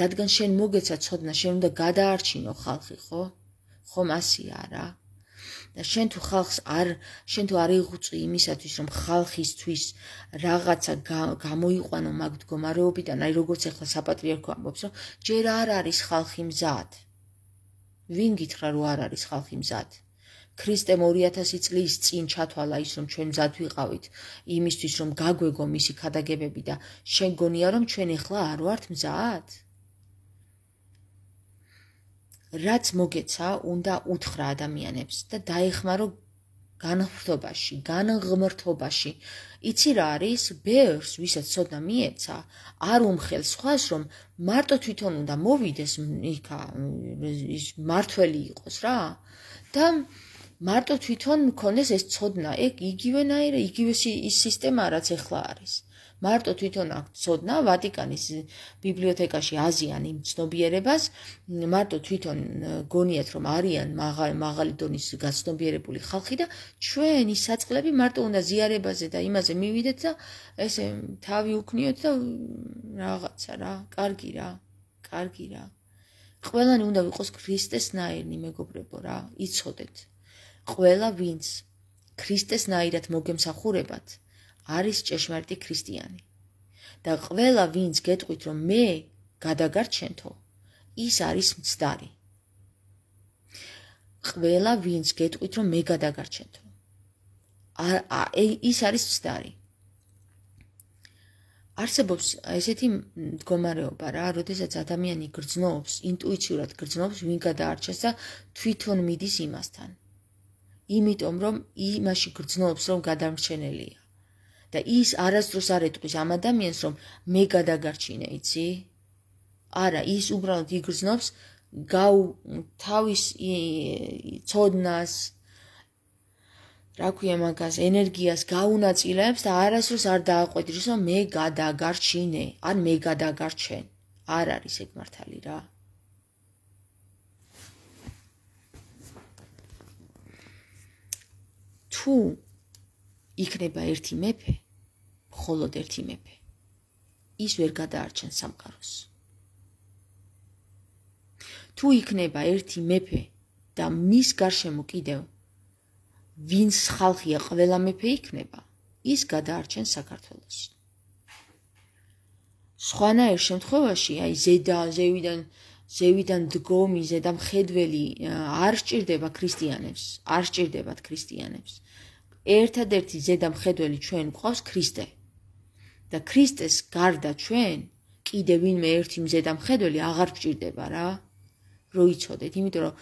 რადგან შენ მოგეცა ცოდნა, შენ უნდა გადაარჩინო ხალხი, ხო? ხომ ასე არა? და შენ თუ ხალხს არ შენ თუ არ იღუწი იმისათვის რომ ხალხისთვის რაღაცა გამოიყვანო მაგ მდგომარეობიდან აი როგორც ახლა საპატრიარქო ამბობს რომ ჯერ არ არის ხალხი მზად ვინ გითხრა რომ არ არის ხალხი მზად ქრისტემ 2000 წლის წინ ჩათვალა ის რომ ჩვენ მზად ვიყავით იმისთვის რომ გაგვეგო მისი ქადაგებები და შენ გონია რომ ჩვენ ახლა არ ვართ მზად? რაც მოგეცა, უნდა უთხრა ადამიანებს და დაეხმარო განხრთობაში, განღმრთობაში. იცი რა არის? ბევრს ვისაც ცოდნა მიეცა, არ უმხელ სხვას, რომ მარტო თვითონ უნდა მოვიდეს იქ ის მართველი იყოს რა და მარტო თვითონ მქონდეს ეს ცოდნა, ეგ იგივენაირი, იგივე ის სისტემა რაც ახლა არის. მარტო თვითონ აქ წოდნა ვატიკანის ბიბლიოთეკაში აზიან იმ ცნობიერებას მარტო თვითონ გონიათ რომ არიან მაღალი მაღალი დონის გაცნობიერებული ხალხი და ჩვენი საწყლები მარტო უნდა ზიარებაზე და იმაზე მივიდეთ და ესე თავი უქნიოთ და რაღაცა რა კარგი რა კარგი რა ყველანი უნდა ვიყოს ქრისტეს ნაირნი მეგობრებო რა იცოდეთ ყველა ვინც ქრისტეს ნაირად მოგემსახურებათ არის ჭეშმარიტი ქრისტიანი. და ყველა ვინც გეტყვით რომ მე გადაგარ ჩენთო, ის არის მცდარი. ყველა ვინც გეტყვით რომ მე გადაგარ ჩენთო, ა ის არის მცდარი. არსებობს ესეთი მდგომარეობა რა, როდესაც ადამიანი გრძნობს, ინტუიციურად გრძნობს, ვინ გადაარჩეს და თვითონ მიდის იმასთან. იმიტომ რომ იმაში გრძნობს რომ გადამრჩენელია. და ის არასდროს არ ეტყვის ამ ადამიანს რომ მე გადაგარჩინე იცი არა ის უბრალოდ იგრძნობს გაუ თავის წოდნას რა ქვია მაგას ენერგიას გაუნაწილებს და არასდროს არ დააყვედრის რომ მე გადაგარჩინე ან მე გადაგარჩენ არ არის ეგ მართალი რა თუ იქნება ერთი მეფე, მხოლოდ ერთი მეფე. ის ვერ გადაარჩენს სამყაროს. თუ იქნება ერთი მეფე და მის გარშემო კიდევ ვინც ხალხია, ყველა მეფე იქნება, ის გადაარჩენს საქართველოს. სხვანაირ შემთხვევაში, აი ზედა ზევიდან ზევიდან დგომი ზედა მხედველი არ სჭირდება ქრისტიანებს, არ სჭირდებათ ქრისტიანებს. ერთადერთი ზედამხედველი ჩვენ გვყავს ქრისტე. და ქრისტეს გარდა ჩვენ კიდე ვინმე ერთი ზედამხედველი აღარ გჭირდება რა. როიცოდეთ, იმიტომ რომ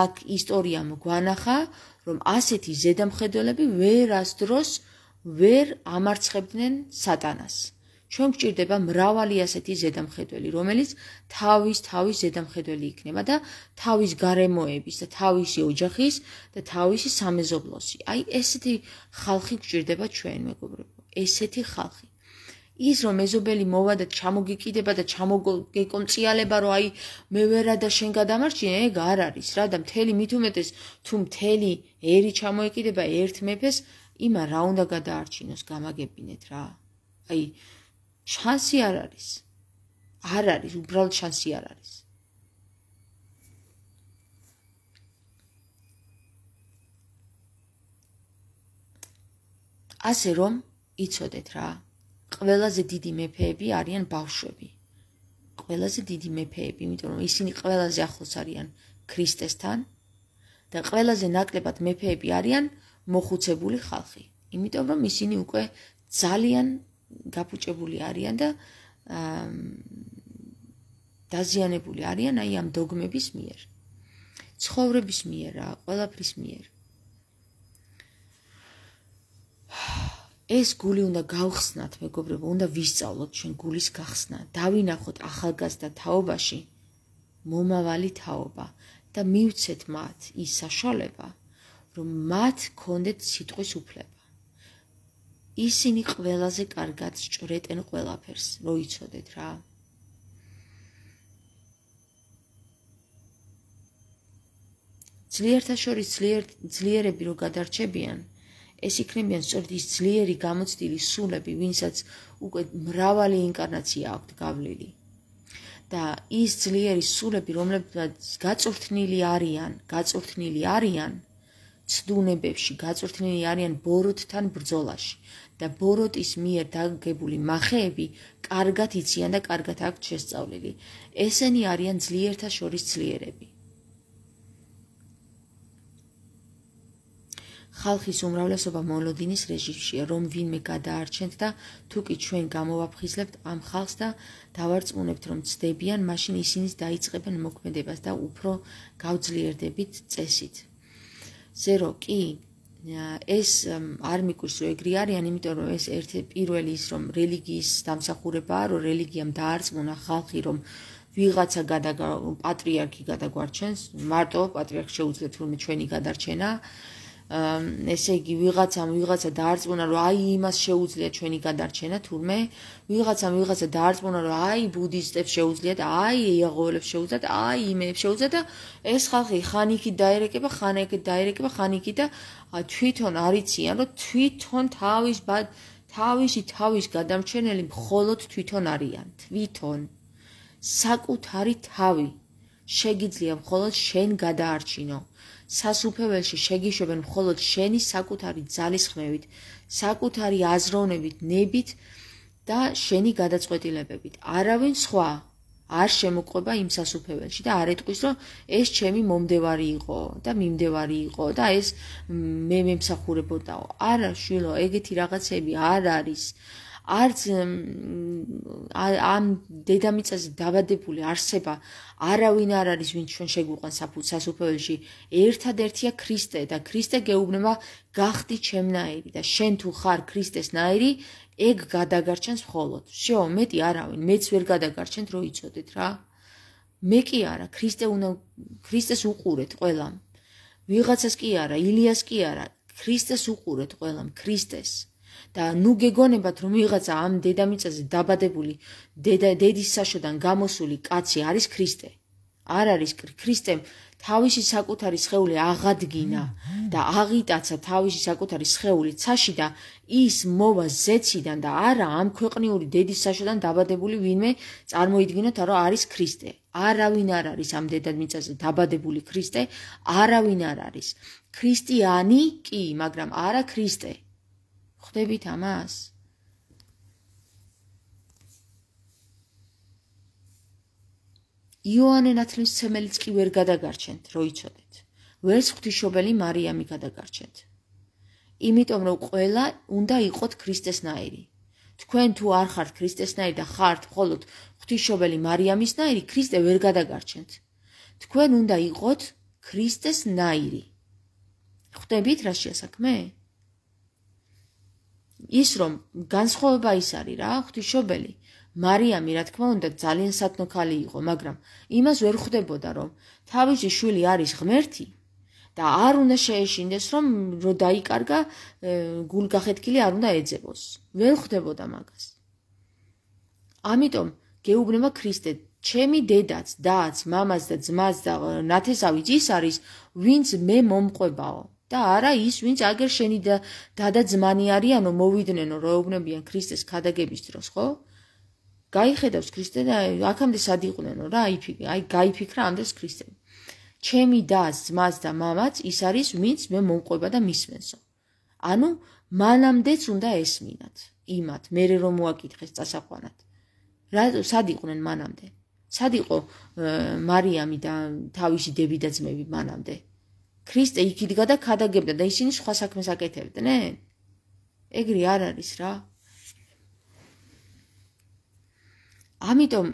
აქ ისტორია მგვანახა, რომ ასეთი ზედამხედველები ვერასდროს ვერ ამარცხებდნენ სატანას. ჩვენ გვჭირდება მრავალი ასეთი ზედამხედველი, რომელიც თავის თავის ზედამხედველი იქნება და თავის გარემოების და თავისი ოჯახის და თავისი სამეზობლოსი. აი ესეთი ხალხი გვჭირდება ჩვენ, მეგობრებო. ესეთი ხალხი ის რომ მეზობელი მოვა და ჩამოგიკიდება და ჩამოგეკონციალება რომ აი მე ვერა და შენ გადამარჩინე ეგ არ არის რა და მთელი მით უმეტეს თუ მთელი ერი ჩამოეკიდება ერთ მეფეს იმა რა უნდა გადაარჩინოს გამაგებინეთ რა აი შანსი არ არის. არ არის, უბრალოდ შანსი არ არის. ასე რომ, იცოდეთ რა, ყველაზე დიდი მეფეები არიან ბავშვები. ყველაზე დიდი მეფეები, იმიტომ რომ ისინი ყველაზე ახლოს არიან ქრისტესთან და ყველაზე ნაკლებად მეფეები არიან მოხუცებული ხალხი. იმიტომ რომ ისინი უკვე ძალიან გაფუჭებული არიან და დაზიანებული არიან აი ამ დოგმების მიერ. ცხოვრების მიერ რა, ყველაფრის მიერ. ეს გული უნდა გავხსნათ, მეგობრებო, უნდა ვისწავლოთ ჩვენ გულის გახსნა. დავინახოთ ახალგაზრდა თაობაში მომავალი თაობა და მივცეთ მათ ის საშუალება, რომ მათ კონდეთ სიტყვის უფლება. ისინი ყველაზე კარგად სწრეთენ ყველაფერს, როიცოდეთ რა. ძლიერთა შორის ძლიერ ძლიერები რო გადარჩებიან, ეს იქნებიან სწორედ ის ძლიერი გამოცდილი სულები, ვინსაც უკვე მრავალი ინკარნაცია აქვს გავლილი. და ის ძლიერი სულები, რომლებიც გაწურთნილი არიან, გაწურთნილი არიან, ცდუნებებში გაწვრთნილი არიან ბოროტთან ბრძოლაში და ბოროტის მიერ დაგებული მახეები კარგად იციან და კარგად აქვს შესწავლილი. ესენი არიან ძლიერთა შორის ძლიერები. ხალხის უმრავლესობა მოლოდინის რეჟიმშია, რომ ვინმე გადაარჩენთ და თუ კი ჩვენ გამოვაფხიზლებთ ამ ხალხს და დავარწმუნებთ, რომ ცდებიან, მაშინ ისინიც დაიწყებენ მოქმედებას და უფრო გავძლიერდებით წესით. ზერო კი ეს არ მიკურს რომ ეგრე არიან, იმიტომ რომ ეს ერთი პირველი ის რომ რელიგიის დამსახურებაა, რომ რელიგიამ დაარწმუნა ხალხი რომ ვიღაცა გადაგა პატრიარქი გადაგვარჩენს, მარტო პატრიარქ შეუძლია თურმე ჩვენი გადარჩენა. აა ესე იგი ვიღაცამ ვიღაცა დაარწმუნა რომ აი იმას შეუძლია ჩვენი გადარჩენა თურმე ვიღაცამ ვიღაცა დაარწმუნა რომ აი ბუდიზტებს შეუძლიათ აი იაღოვლებს შეუძლიათ აი იმებს შეუძლიათ და ეს ხალხი ხანიკი დაერეკება ხანიკი დაერეკება ხანიკი და თვითონ არიციან რომ თვითონ თავის თავისი თავის გადამჩენელი მხოლოდ თვითონ არიან თვითონ საკუთარი თავი შეგიძლია მხოლოდ შენ გადაარჩინო სასუფეველში შეგიშვებენ მხოლოდ შენი საკუთარი ძალისხმევით, საკუთარი აზროვნებით, ნებით და შენი გადაწყვეტილებებით. არავინ სხვა არ შემოყვება იმ სასუფეველში და არ ეტყვის, რომ ეს ჩემი მომდევარი იყო და მიმდევარი იყო და ეს მე მემსახურებოდაო. არა, შვილო, ეგეთი რაღაცები არ არის. არც ამ დედამიწაზე დაბადებული არსება არავინ არ არის ვინ ჩვენ შეგვიყვან საფუძველში ერთადერთია ქრისტე და ქრისტე გეუბნება გახდი ჩემნაირი და შენ თუ ხარ ქრისტეს ნაირი ეგ გადაგარჩენს მხოლოდ შეო მეტი არავინ მეც ვერ გადაგარჩენთ რო იცოდეთ რა მე კი არა ქრისტე უნდა ქრისტეს უყურეთ ყველამ ვიღაცას კი არა ილიას კი არა ქრისტეს უყურეთ ყველამ ქრისტეს და ნუ გეგონებათ რომ ვიღაცა ამ დედამიწაზე დაბადებული დედა დედის საშოდან გამოსული კაცი არის ქრისტე არ არის ქრისტემ თავისი საკუთარი შეეული აღადგინა და აღიტაცა თავისი საკუთარი შეეული ცაში და ის მოვა ზეციდან და არა ამ ქვეყნიური დედის საშოდან დაბადებული ვინმე წარმოიდგინოთ რომ არის ქრისტე არავინ არ არის ამ დედამიწაზე დაბადებული ქრისტე არავინ არ არის ქრისტიანი კი მაგრამ არა ქრისტე ხდებით ამას? იოანე ნათლისმცემელიც კი ვერ გადაგარჩენთ, როიცოდეთ. ვერც ღვთისმშობელი მარიამი გადაგარჩენთ. იმიტომ რომ ყველა უნდა იყოს ქრისტესნაირი. თქვენ თუ არ ხართ ქრისტესნაირი და ხართ მხოლოდ ღვთისმშობელი მარიამისნაირი, ქრისტე ვერ გადაგარჩენთ. თქვენ უნდა იყოს ქრისტესნაირი. ხვდებით რა შეასაქმე? ის რომ განსხვავება ის არის რა ღვთიშობელი მარიამი რა თქმა უნდა ძალიან სათნოქალი იყო მაგრამ იმას ვერ ხვდებოდა რომ თავისი შვილი არის ღმერთი და არ უნდა შეეშინდეს რომ რო დაიკარგა გულგახეთქილი არ უნდა ეძებოს ვერ ხვდებოდა მაგას ამიტომ გეუბნება ქრისტე ჩემი დედაც დაც მამაც და ძმაც და ნათესავიც ის არის ვინც მე მომყვებაო და არა ის, ვინც აგერ შენი და დადა ძმანი არიანო მოვიდნენო რო ეუბნებიან ქრისტეს ქადაგების დროს, ხო? გაიხედავს ქრისტე და აქამდე სად იყვნენო რა, აიფიქრა, აი გაიფიქრა ამდენს ქრისტე. ჩემი და ძმას და მამაც ის არის, ვინც მე მომყვება და მისმენსო. ანუ მანამდეც უნდა ესმინათ იმათ, მე რომ მოაკითხეს წასახვანად. რა სად იყვნენ მანამდე? სად იყო მარიამი და თავისი დები და ძმები მანამდე? ქრისტე იქ იდგა და ქადაგებდა და ისინი სხვა საქმეს აკეთებდნენ? ეგრე არ არის რა. ამიტომ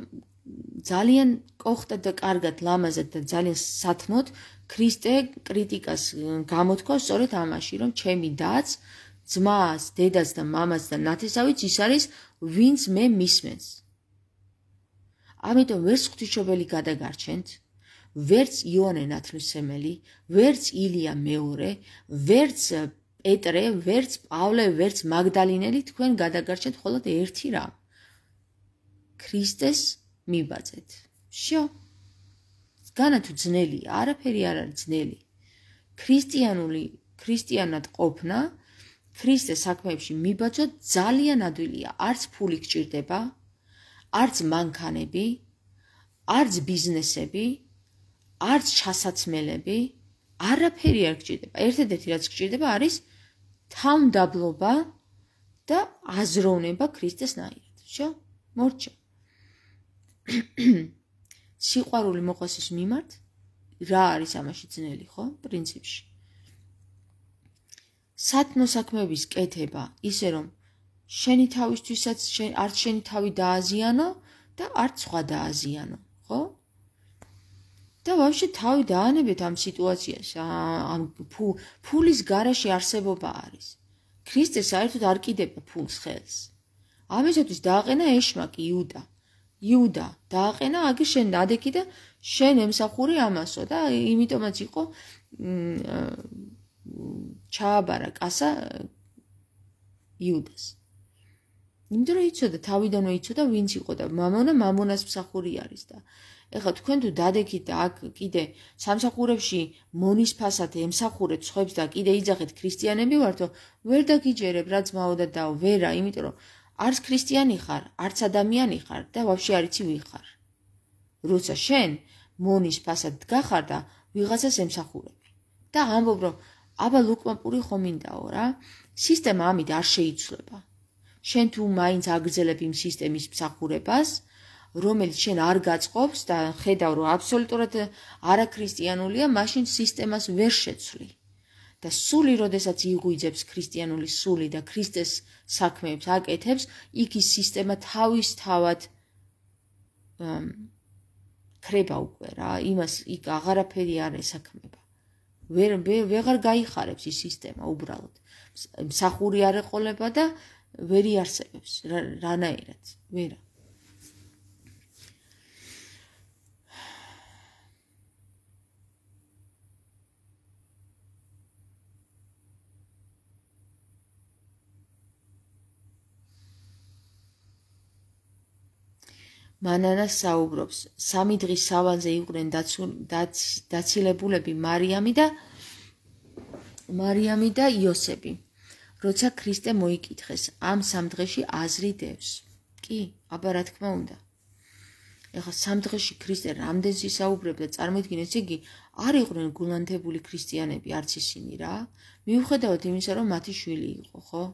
ძალიან ოხტად და კარგად ლამაზად და ძალიან სათმოთ ქრისტე კრიტიკას გამოთქვა სწორედ ამაში, რომ ჩემი დაც, ძმას, დედას და მამას და ნათესავებს ის არის, ვინც მე მისმენს. ამიტომ ვერ სხთიშობელი გადაგარჩენთ. ვერც იოანე ნათლისმცემელი, ვერც ილია მეორე, ვერც პეტრე, ვერც პავლე, ვერც მაგდალინელი თქვენ გადაგარჩეთ მხოლოდ ერთი რა. ქრისტეს მიბაძეთ. შო. განა თუ ძნელი, არაფერი არ არის ძნელი. ქრისტიანული, ქრისტიანად ყოფნა ქრისტეს საქმეებში მიბაძვა ძალიან ადვილია. არც ფული გჭირდება, არც მანქანები, არც ბიზნესები, არც ჩასაცმელები, არაფერი არ გჭირდება. ერთადერთი რაც გჭირდება არის თავმდაბლობა და აზროვნება ქრისტეს ნაირად, შო? მორჩა. სიყვარული მოყვასის მიმართ რა არის ამაში ძნელი, ხო? პრინციპში. სათნოსაქმეების კეთება, ისე რომ შენი თავისთვისაც არ შენი თავი დააზიანო და არც სხვა დააზიანო, ხო? და вообще თავი დაანებეთ ამ სიტუაციას ამ ფულის garaში არსებობა არის ქრისტე საერთოდ არ კიდება ფულს ხელს ამისათვის დააყენა ეშმაკი იუდა იუდა დააყენა აგი შენ ადეკი და შენ ემსახური ამასო და იმიტომაც იყო ჩააბარა კასა იუდას იმდროიც შედა თავიდანვე იყო და ვინც იყო და მამონა მამონას მსახური არის და ეხლა თქვენ თუ დადეგით და აქ კიდე სამსახურებში მონისფასად ემსახურეთ ხვებს და კიდე იძახეთ ქრისტიანები ვართო, ვერ დაგიჯერებ რა ძმაო და დაო, ვერა, იმიტომ რომ არც ქრისტიანი ხარ, არც ადამიანი ხარ და ვაფშე არიცი ვიხარ. როცა შენ მონისფასად გახარ და ვიღაცას ემსახურები და ამბობ რომ აბა ლუკმაპური ხომ ინდაო რა, სისტემა ამით არ შეიცვლება. შენ თუ მაინც აგრძელებ იმ სისტემის მსახურებას, რომელიც შენ არ გაწყობს და ხედავ რომ აბსოლუტურად არაქრისტიანულია, მაშინ სისტემას ვერ შეცვლი. და სული, როდესაც იგუიძებს ქრისტიანული სული და ქრისტეს საქმეებს აკეთებს, იქ ის სისტემა თავის თავად ხრება უკვე რა, იმას იქ აღარაფერი არ ესაქმება. ვერ ვეღარ გაიხარებს ის სისტემა უბრალოდ. მსახური არ ეყოლება და ვერი არსებებს რანაირად. ვერა. მანანა საუბრობს. სამი დღის სავანზე იყვნენ დაცილებულები მარიამი და მარიამი და იოსები. როცა ქრისტე მოიკითხეს, ამ სამ დღეში აზრი დევს. კი, აბა რა თქმა უნდა. ეხლა სამ დღეში ქრისტე რამდენსი საუბრებდა, წარმოიდგინეთ, იგი არ იყვნენ გულანთებული ქრისტიანები არც ისინი რა. მიუხედავად იმისა, რომ მათი შვილი იყო, ხო?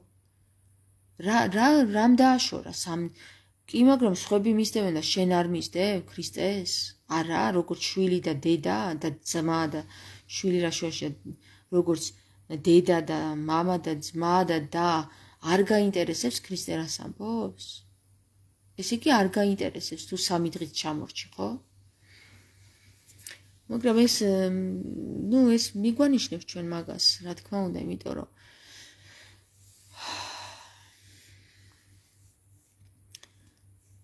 რა რა რამ დააშორა სამ დღეში კი მაგრამ შხები მისდევენ და შენ არ მისდევ ქრისტეს? არა, როგორც შვილი და დედა და ძმა და შვილი რა შეშია როგორც დედა და мама და ძმა და და არ გაინტერესებს ქრისტე რას ამბობს? ესე იგი არ გაინტერესებს თუ სამი დღით ჩამორჩი, ხო? მაგრამ ეს ნუ ეს მიგვანიშნებს ჩვენ მაგას, რა თქმა უნდა, იმიტომ რომ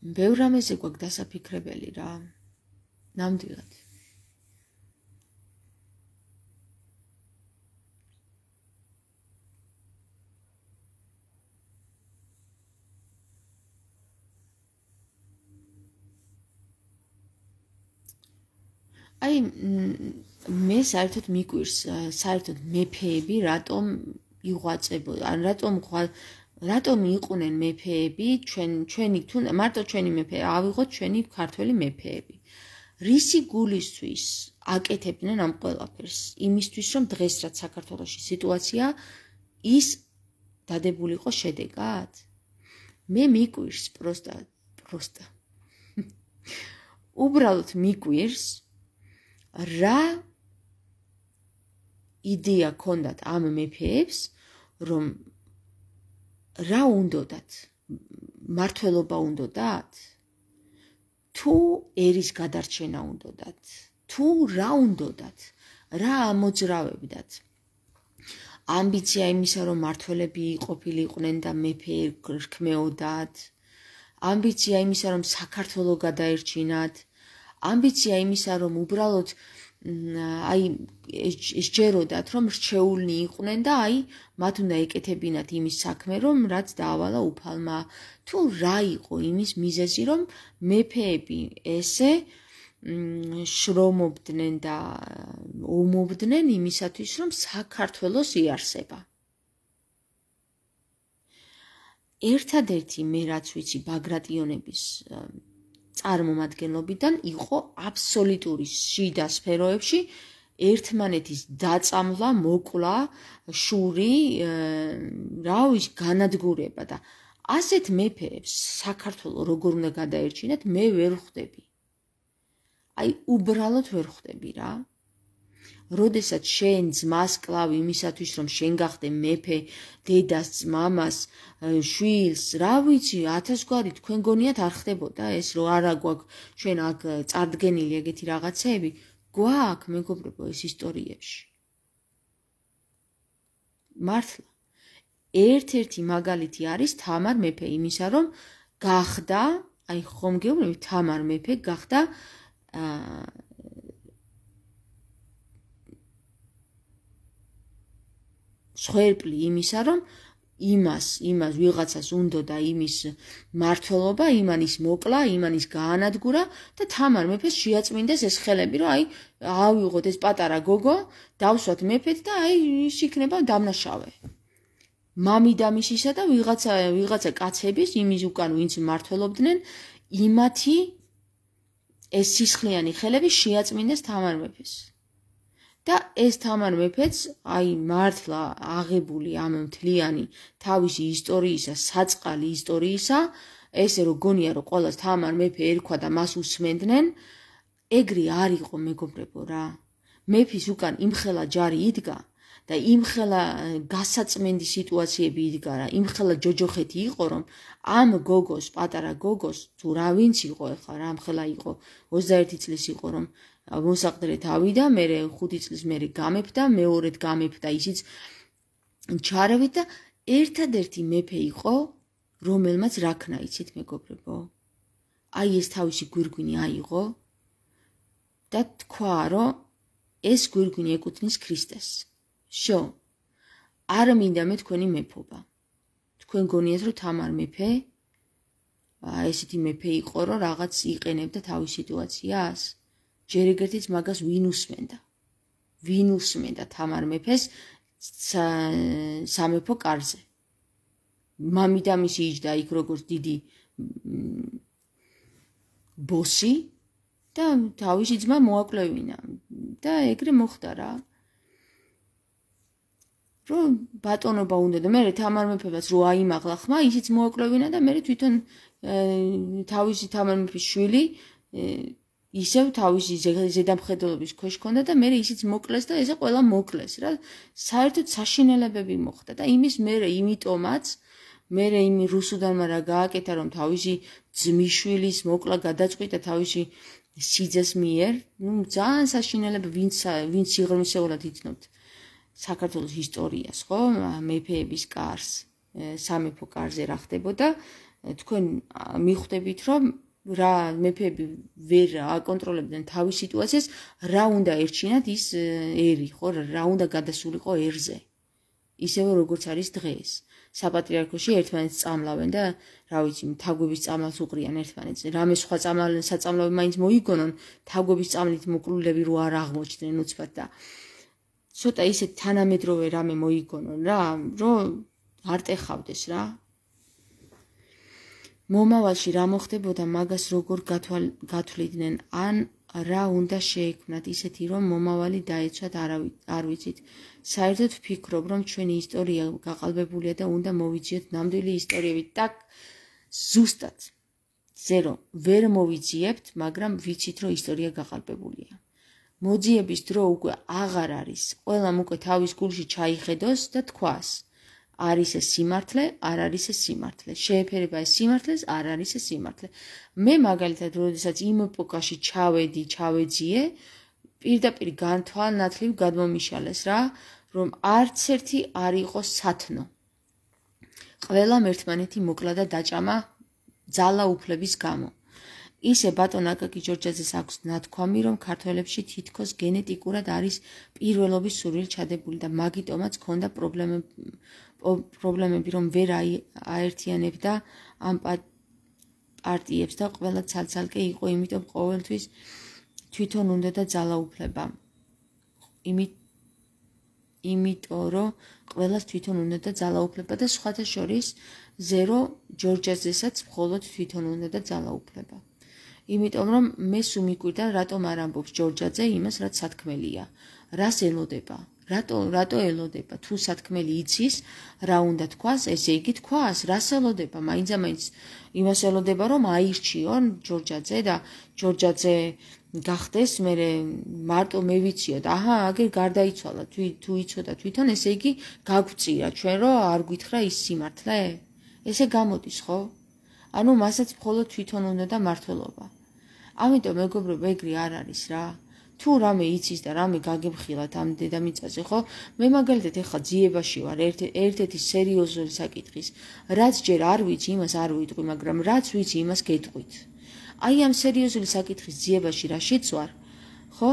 ბევრ რამეზე გვაქვს დასაფიქრებელი რა. ნამდვილად. აი მე საერთოდ მიკვირს საერთოდ მეფეები რატომ იღვაწებო ან რატომ რატომ იყვნენ მეფეები ჩვენ ჩვენი თუ მარტო ჩვენი მეფე ავიღოთ ჩვენი ქართველი მეფეები რისი გულისთვის აკეთებდნენ ამ ყველაფერს იმისთვის რომ დღეს რაც საქართველოსი სიტუაცია ის დადებულიყო შედეგად მე მიკვირს პროსტა პროსტა უბრალოდ მიკვირს რა იდეა კონდათ ამ მეფეებს რომ რა უნდათ მართლობა უნდათ თუ ერის გადარჩენა უნდათ თუ რა უნდათ რა მოძრავებდათ ამბიცია იმისა რომ მართლები იყოფილიყვნენ და მეფე რქმეოდათ ამბიცია იმისა რომ საქართველოს გადაერჩინათ ამბიცია იმისა რომ უბრალოდ აი ეს ჯეროდათ რომ რჩეულნი იყვნენ და აი მათ უნდა ეკეთებინათ იმის საქმე რომ რაც დაავალა უფალმა თუ რა იყო იმის მიზეზი რომ მეფეები ესე შრომობდნენ და ომობდნენ იმისათვის რომ საქართველოს იარსება ერთადერთი მე რაც ვიცი ბაგრატიონების წარმომადგენლობიდან იყო აბსოლუტური შიდა სფეროებში ერთმანეთის დაწამლა, მოკვლა, შური, რავის განადგურება და ასეთ მეფეებს საქართველოს როგორ უნდა გადაერჩინათ, მე ვერ ხვდები. აი, უბრალოდ ვერ ხვდები რა. როდესაც შენ ძმას კლავ იმისათვის რომ შენ გახდე მეფე დედას მამას შვილს რა ვიცი ათასგვარი თქვენ გონიათ არ ხდებოდა ეს რომ არა გვაქვს ჩვენ აქ წარდგენილი ეგეთი რაღაცები გვაქვს მეგობრებო ეს ისტორიებში მართლა ერთ-ერთი მაგალითი არის თამარ მეფე იმისა რომ გახდა აი ხომ გეუბნები თამარ მეფე გახდა აა ძღერპლი იმისა, რომ იმას, იმას ვიღაცას უნდა და იმის მართლობა, იმანის მოკლა, იმანის გაანადგურა და თამარ მეფეს შეაწმინდეს ეს ხელები, რომ აი ავიღოთ ეს პატარა გოგო, დავსვათ მეფეთ და აი ის იქნება დამნაშავე. მამიდამისისა და ვიღაცა ვიღაცა კაცების იმის უკან ვინც მართლობდნენ, იმათი ეს სისხლიანი ხელები შეაწმინდეს თამარ მეფეს. და ეს თამარ მეფეც აი მართლა აღებული ამ მთლიანი თავისი ისტორიისა, საწყალი ისტორიისა, ესე რომ გონია რომ ყოველ თამარ მეფე ერქვა და მას უსმენდნენ, ეგრე არ იყო მეგობრებო რა. მეფის უკან იმხელა ჯარი იდგა და იმხელა გასაწმენდი სიტუაციები იდგა რა. იმხელა ჯოჯოხეთი იყო რომ ამ გოგოს, პატარა გოგოს თუ რა ვინც იყო ახლა რა, იმხელა იყო 21 წლის იყო რომ მოსაყდრეთ ავიდა, მე 5 წლის მე გამეფდა, მეორედ გამეფდა ისიც ჩარევით და ერთადერთი მეფე იყო, რომელმაც რაკნა იცით მეგობრებო. აი ეს თავისი გვირგვინი აიღო და თქვა, რომ ეს გვირგვინი ეკუთვნის ქრისტეს. შო. არ მინდა მე თქვენი მეფობა. თქვენ გონიათ რომ თამარ მეფე აი ესეთი მეფე იყო, რომ რაღაც იყენებდა თავის სიტუაციას. ჯერ ერთიც მაგას ვინ უსმენდა ვინ უსმენდა თამარ მეფეს სამეფო კარზე მამიდამისი იჯდა იქ როგორც დიდი ბოსი და თავისი ძმა მოაკლევინა და ეგრე მოხდა რა რომ ბატონობა უნდა და მე თამარ მეფებას რო აიმაღლა ხმა ისიც მოაკლევინა და მე თვითონ თავისი თამარ მეფის შვილი ისევ თავის ზედამხედველობის ქვეშ ქონდა და მე ისიც მოკლეს და ესე ყველა მოკლეს რა საერთოდ საშინელებები მოხდა და იმის მე იმიტომაც მე იმი რუსუდანმა რა გააკეთა რომ თავისი ძმიშვილის მოკლა გადაწყვიტა თავისი სიძეს მიერ ნუ ძალიან საშინელები ვინც ვინც იღრმისეულად იცნობთ საქართველოს ისტორიას ხო მეფეების კარს სამეფო კარზე რა ხდებოდა თქვენ მიხვდებით რომ რა მეფეები ვერ აკონტროლებდნენ თავის სიტუაციას, რა უნდა ერჩინათ ის ერი, ხო, რა უნდა გადასულიყო ერზე. ისევე როგორც არის დღეს. საპატრიარქოში ერთმანეთს წამლავენ და რა ვიცი, თაგვების წამალს უყრიან ერთმანეთს. რამე სხვა წამალს საწამლავენ, მაინც მოიგონონ თაგვების წამლით მოკლულები რო არ აღმოჩნდნენ უცბად და ცოტა ისეთ თანამედროვე რამე მოიგონონ რა, რომ არ ტეხავდეს რა. მომავალში რა მოხდებოდა მაგას როგორ გათვლიდნენ ან რა უნდა შეექმნათ ისეთი რომ მომავალი დაეცათ არ ვიცით საერთოდ ვფიქრობ რომ ჩვენი ისტორია გაყალბებულია და უნდა მოვიძიოთ ნამდვილი ისტორიებით так ზუსტად ზერო ვერ მოვიძიებთ მაგრამ ვიცით რომ ისტორია გაყალბებულია მოძიების დრო უკვე აღარ არის ყველამ უკვე თავის გულში ჩაიხედოს და თქვას არის ეს სიმართლე, არ არის ეს სიმართლე. შეეფერება ეს სიმართლეს, არ არის ეს სიმართლე. მე მაგალითად, როდესაც იმ ეპოქაში ჩავედი, ჩავეძიე, პირდაპირ განთვალნათლივ გადმომიშალეს რა, რომ არც ერთი არ იყო სათნო. ყველა ერთმანეთი მოკლა და დაჭამა ძალაუფლების გამო. ისე ბატონ აკაკი ჯორჯაძეს აქვს ნათქვამი, რომ ქართველებში თითქოს გენეტიკურად არის პირველობის სურვილი ჩადებული და მაგიტომაც ქონდა პრობლემები პრობლემები რომ ვერ აერთიანებდა ამ პარტიებს და ყველა ცალცალკე იყო იმიტომ ყოველთვის თვითონ უნდა და ძალაუფლება იმით იმიტომ რომ ყველას თვითონ უნდა და ძალაუფლება და სხვათა შორის 0 ჯორჯესაც მხოლოდ თვითონ უნდა და ძალაუფლება იმიტომ რომ მე სუმიკვირდა რატომ არ ამბობს ჯორჯაძე იმას რაც სათქმელია რას ელოდება რატო რატო ელოდება თუ სათქმელი იცის რა უნდა თქვას ესე იგი თქვას რას ელოდება მაინც ამაინც იმას ელოდება რომ აირჩიონ ჯორჯაძე და ჯორჯაძე გახდეს მე მარტო მე ვიციოთ აჰა აგერ გარდაიცვალა თუ თუ იცოდა თვითონ ესე იგი გაგვწია ჩვენ რომ არ გითხრა ის სიმართლე ესე გამოდის ხო ანუ მასაც მხოლოდ თვითონ უნდა და მართლობა ამიტომ მეგობრებო ეგრე არ არის რა თუ რამე იცის და რამე გაგებხილათ ამ დედამიწაზე ხო მე მაგალითად ახლა ძიებაში ვარ ერთ-ერთი სერიოზული საკითხის რაც ჯერ არ ვიცი იმას არ ვიტყვი მაგრამ რაც ვიცი იმას გეტყვით აი ამ სერიოზული საკითხის ძიებაში რა შეცვარ ხო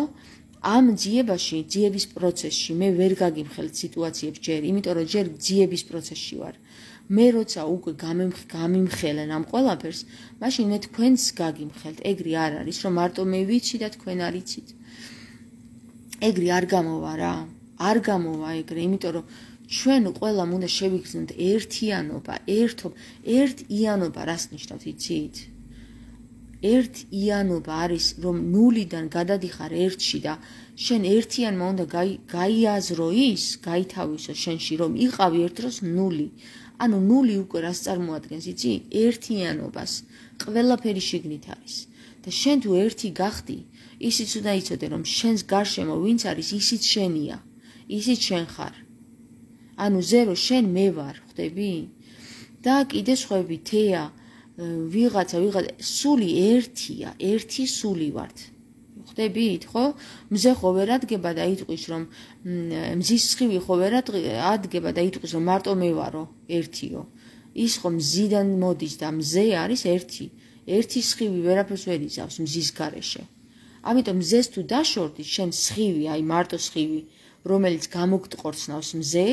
ამ ძიებაში ძიების პროცესში მე ვერ გაგიმხელ სიტუაციებს ჯერ იმიტომ რომ ჯერ ძიების პროცესში ვარ მე როცა უკვე გამიმხელენ ამ ყველაფერს, მაშინ მე თქვენს გაგიმხელთ. ეგრე არ არის, რომ მარტო მე ვიცი და თქვენ არიცით. ეგრე არ გამოვა რა. არ გამოვა ეგრე, იმიტომ რომ ჩვენ ყველამ უნდა შევიგრძნოთ ერთიანობა, ერთობ, ერთიანობა რას ნიშნავს იცით? ერთიანობა არის რომ ნულიდან გადადიხარ ერთში და შენ ერთიანმა უნდა გაიაზრო ის, გაითავისო შენში რომ იყავი ერთდროს ნული. ანუ ნული უკვე რას წარმოადგენს იცი? ერთიანობას. ყველაფერი შიგნით არის. და შენ თუ ერთი გახდი, ისიც უნდა იცოდე რომ შენს გარშემო ვინც არის ისიც შენია ისიც შენ ხარ ანუ ზერო შენ მე ვარ ხდები და კიდე სხვები თეა ვიღაცა ვიღაცა სული ერთია ერთი სული ვართ ხდებით ხო მზე ხო ვერ ადგება და იტყვის რომ მზის სხივი ხო ვერ ადგება და იტყვის რომ მარტო მე ვარო ერთიო ის ხო მზიდან მოდის და მზე არის ერთი ერთი სხივი ვერაფერს ვერ იცავს მზის გარშემო ამიტომ მზეს თუ დაშორდი, შენ სხივი, აი მარტო სხივი, რომელიც გამოგტყორცნავს მზე,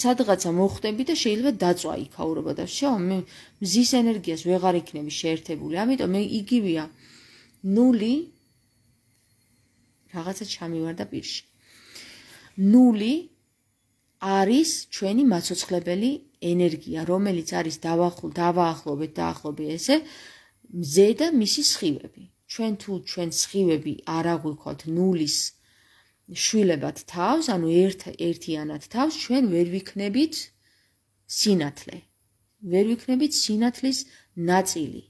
სადღაცა მოხდები და შეიძლება დაწვა იქაურობა და შო მე მზის ენერგიას ვეღარ იქნები შეერთებული. ამიტომ მე იგივია 0 რაღაცა ჩამივარდა პირში. 0 არის ჩვენი მაცოცხლებელი ენერგია, რომელიც არის დავახლო, დავაახლობეთ, დაახლობე ესე მზე და მისი სხივები. ჩვენ თუ ჩვენ სხივები არ აღვიქოთ ნულის შვილებად თავს, ანუ ერთ ერთიანად თავს, ჩვენ ვერ ვიქნებით სინათლე. ვერ ვიქნებით სინათლის ნაწილი.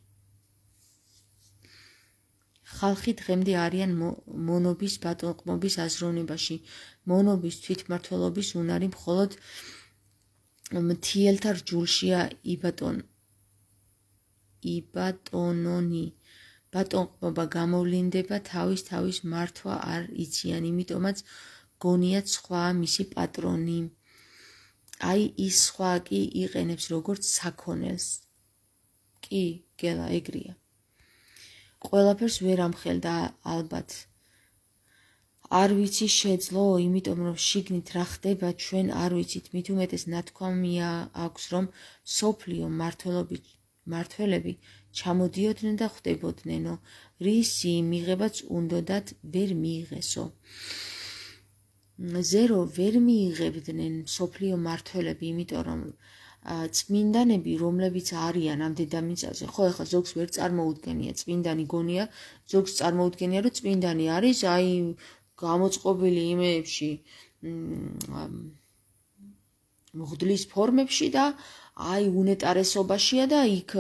ხალხი დღემდე არიან მონობის ბატონყმობის აზროვნებაში. მონობის თვითმართველობის უნარი მხოლოდ მთიელთა რჯულშია იბატონ იბატონონი ბატონობა გამოვლინდება თავის თავის მართვა არ იციან, იმიტომაც გონია სხვა მისი პატრონი. აი ის სხვა კი იყენებს როგორც საქონელს. კი, გელა ეგრია. ყველაფერს ვერ ამხელდა ალბათ. არ ვიცი შეძლო, იმიტომ რომ შიგნით რა ხდება, ჩვენ არ ვიცით. მით უმეტეს ნათქვამია აქვს, რომ სოფლიო მართლობის მართველები ჩამოდიოდნენ და ხვდებოდნენო, რისი მიიღებაც უნდათ ვერ მიიღესო. ზერო ვერ მიიღებდნენ სოფლიო მართველები, იმიტომ რომ წმინდანები, რომლებიც არიან ამ დედამიწაზე, ხო ახლა ზოგს ვერ წარმოუდგენია წმინდანი გონია, ზოგს წარმოუდგენია, რომ წმინდანი არის, აი გამოწყობილი იმეებში, მ მოხდლის ფორმებში და აი უნეტარესობაშია და იქ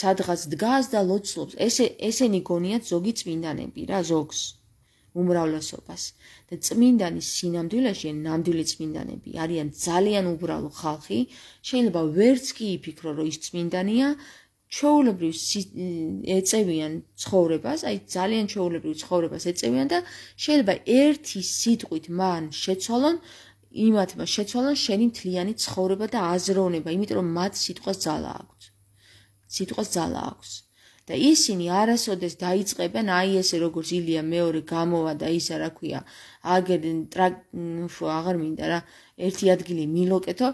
სადღაც დგას და ლოცლობს. ესე ესენი გონიათ ზოგი წმინდანები რა ზოგს უმრავლესობას. და წმინდანის სინამდვილეში ნამდვილი წმინდანები არიან ძალიან უბრალო ხალხი. შეიძლება ვერც კი იფიქრო რომ ის წმინდანია ჩაოლებრივ ეწევიან ცხოვრებას, აი ძალიან ჩაოლებრივ ცხოვრებას ეწევიან და შეიძლება ერთი სიტყვით მან შეცვალონ, იმათმა შეცვალონ შენი მთლიანი ცხოვრება და აზროვნება, იმიტომ რომ მათ სიტყვას ძალა აქვს. სიტყვას ძალა აქვს. და ისინი არასოდეს დაიწყებენ აი ესე როგორც ილია მეორე გამოვა და ის რა ქვია აგერენ უფრო აღარ მინდა რა ერთი ადგილი მილოკეთო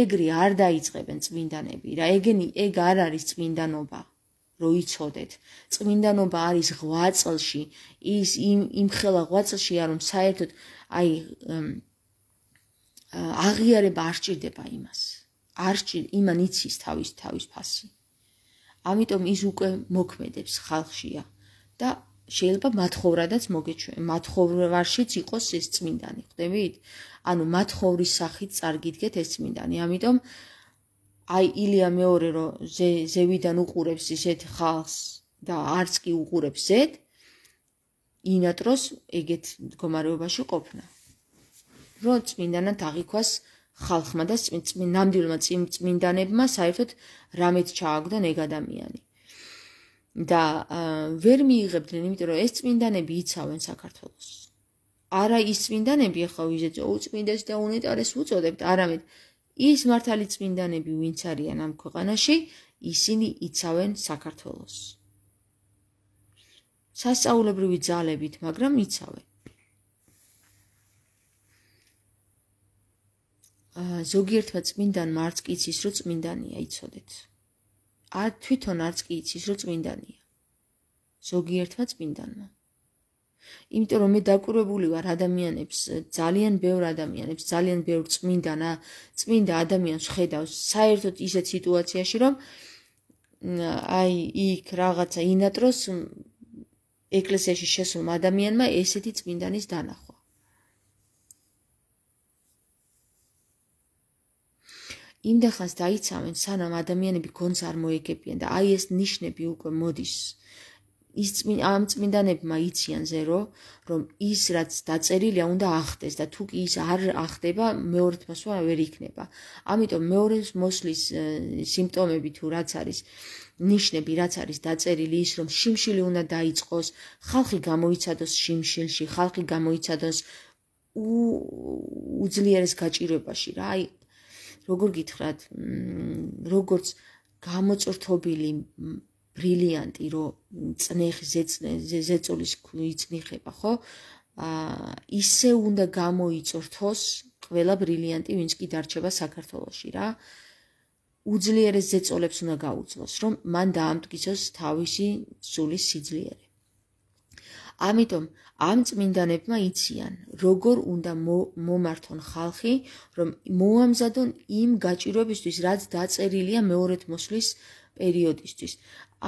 ეგრე არ დაიწყებენ წმინდანები რა ეგენი ეგ არ არის წმინდანობა როიცოდეთ წმინდანობა არის ღვაწლში ის იმ იმ ხელა ღვაწლში არ რომ საერთოდ აი აღიარება არ სჭირდება იმას. არ სჭირ იმან იცის თავის თავის ფასი. ამიტომ ის უკვე მოქმედებს ხალხშია და შეიძლება მათხოვრადაც მოგეჩვენე. მათხოვრვარშიც იყოს ეს წმინდანი, ხდებით? ანუ მათხოვრის სახით წარგიდგეთ ეს წმინდანი. ამიტომ აი ილია მეორე რო ზევიდან უყურებს ისეთ ხალხს და არც კი უყურებს ზეთ ინატროს ეგეთ მდგომარეობაში ყოფნა. რომ წმინდანად აღიქვას ხალხმა და ნამდვილმა წმინდანებმა საერთოდ რამეთ ჩააგდონ ეგ ადამიანი. და ვერ მიიღებდნენ, იმიტომ რომ ეს წმინდანები იცავენ საქართველოს. არა ის წმინდანები ახლა ვიზეთ უწმინდეს და უნიტარეს უწოდებთ, არამედ ის მართალი წმინდანები ვინც არიან ამ ქვეყანაში, ისინი იცავენ საქართველოს. სასწაულებრივი ძალებით, მაგრამ იცავენ. ზოგიერთმა წმინდანმა არც კი იცის, რომ წმინდანია, იცოდეთ. ა თვითონ არც კი იცის, რომ წმინდანია. ზოგიერთმა წმინდანმა. იმიტომ რომ მე დაკვირვებული ვარ ადამიანებს, ძალიან ბევრ ადამიანებს, ძალიან ბევრ წმინდანა, წმინდა ადამიანს ხედავს საერთოდ ისეთ სიტუაციაში, რომ აი იქ რაღაცა ინატროს ეკლესიაში შესულ ადამიანმა ესეთი წმინდანის დანახვა იმდახანს დაიცავენ სანამ ადამიანები გონს არ მოეგებიან და აი ეს ნიშნები უკვე მოდის ის წმინ ამ წმინდანებმა იციან ზერო რომ ის რაც დაწერილია უნდა ახდეს და თუ კი ის არ ახდება მეორთმას ვერ იქნება ამიტომ მეორეს მოსლის სიმპტომები თუ რაც არის ნიშნები რაც არის დაწერილი ის რომ შიმშილი უნდა დაიწყოს ხალხი გამოიცადოს შიმშილში ხალხი გამოიცადოს უძლიერეს გაჭირვებაში რა აი როგორ გითხრათ, როგორც გამოწრთობილი ბრილიანტი, რომ წნეხი ზეწოლის იწნიხება, ხო? აა ისე უნდა გამოიწრთოს ყველა ბრილიანტი, ვინც კი დარჩება საქართველოში, რა. უძლიერეს ზეწოლებს უნდა გაუძლოს, რომ მან დაამტკიცოს თავისი სული სიძლიერე. ამიტომ ამ წმინდანებმა იციან, როგორ უნდა მომართონ ხალხი, რომ მოამზადონ იმ გაჭირვებისთვის, რაც დაწერილია მეორეთ მოსვლის პერიოდისთვის.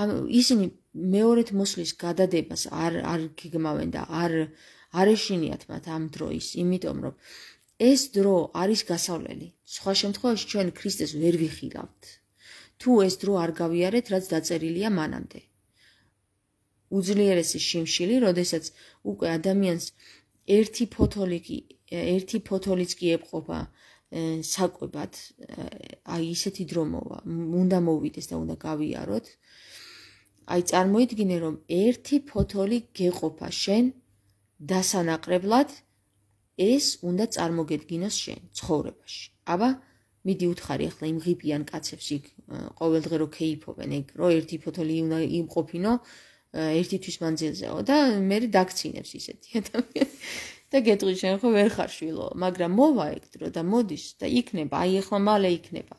ამ ისინი მეორეთ მოსვლის გადადებას არ არ გიგმავენ და არ არეშინიათ მათ ამ დროის, იმიტომ რომ ეს დრო არის გასავლელი. სხვა შემთხვევაში ჩვენ ქრისტეს ვერ ვიხილავთ. თუ ეს დრო არ გავიარეთ, რაც დაწერილია მანამდე. უძლიერესი შიმშილი, როდესაც უკვე ადამიანს ერთი ფოთოლიკი, ერთი ფოთოლიც კი ეყობა საკვებად, აი ესეთი დრო მოვა, უნდა მოვიდეს და უნდა გავიაროთ. აი წარმოიდგინე რომ ერთი ფოთოლი გეყოფა შენ დასანაყრებლად ეს უნდა წარმოგედგინოს შენ ცხოვრებაში. აბა მიდი უთხარი ახლა იმ ღიპიან კაცებს იქ ყოველდღე რო кейფობენ ეგ რო ერთი ფოთოლი უნდა იმყოფინო ერთი თვის მანძილზეო და მე დაგცინებს ისეთი ადამიანი და გეტყვი შენ ხო ვერ ხარ შვილო მაგრამ მოვა ეგ დრო და მოდის და იქნება აი ახლა მალე იქნება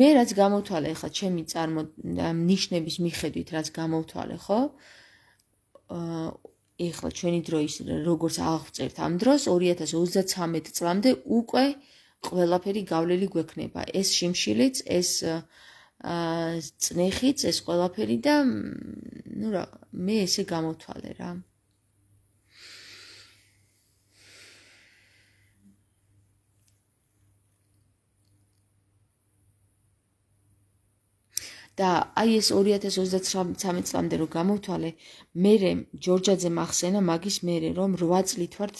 მე რაც გამოვთვალე ხა ჩემი წარმო ნიშნების მიხედვით რაც გამოვთვალე ხო ეხლა ჩვენი დროის როგორც აღვწერთ ამ დროს 2033 წლამდე უკვე ყველაფერი გავლელი გვექნება ეს შიმშილიც ეს აა წნეხიც ეს ყველაფერი და ну რა მე ესე გამოთვალე რა და აი ეს 2033 წლამდე რო გამოვთვალე, მე მე ჯორჯაძემ ახსენა მაგის მე რომ 8 წლით ვარ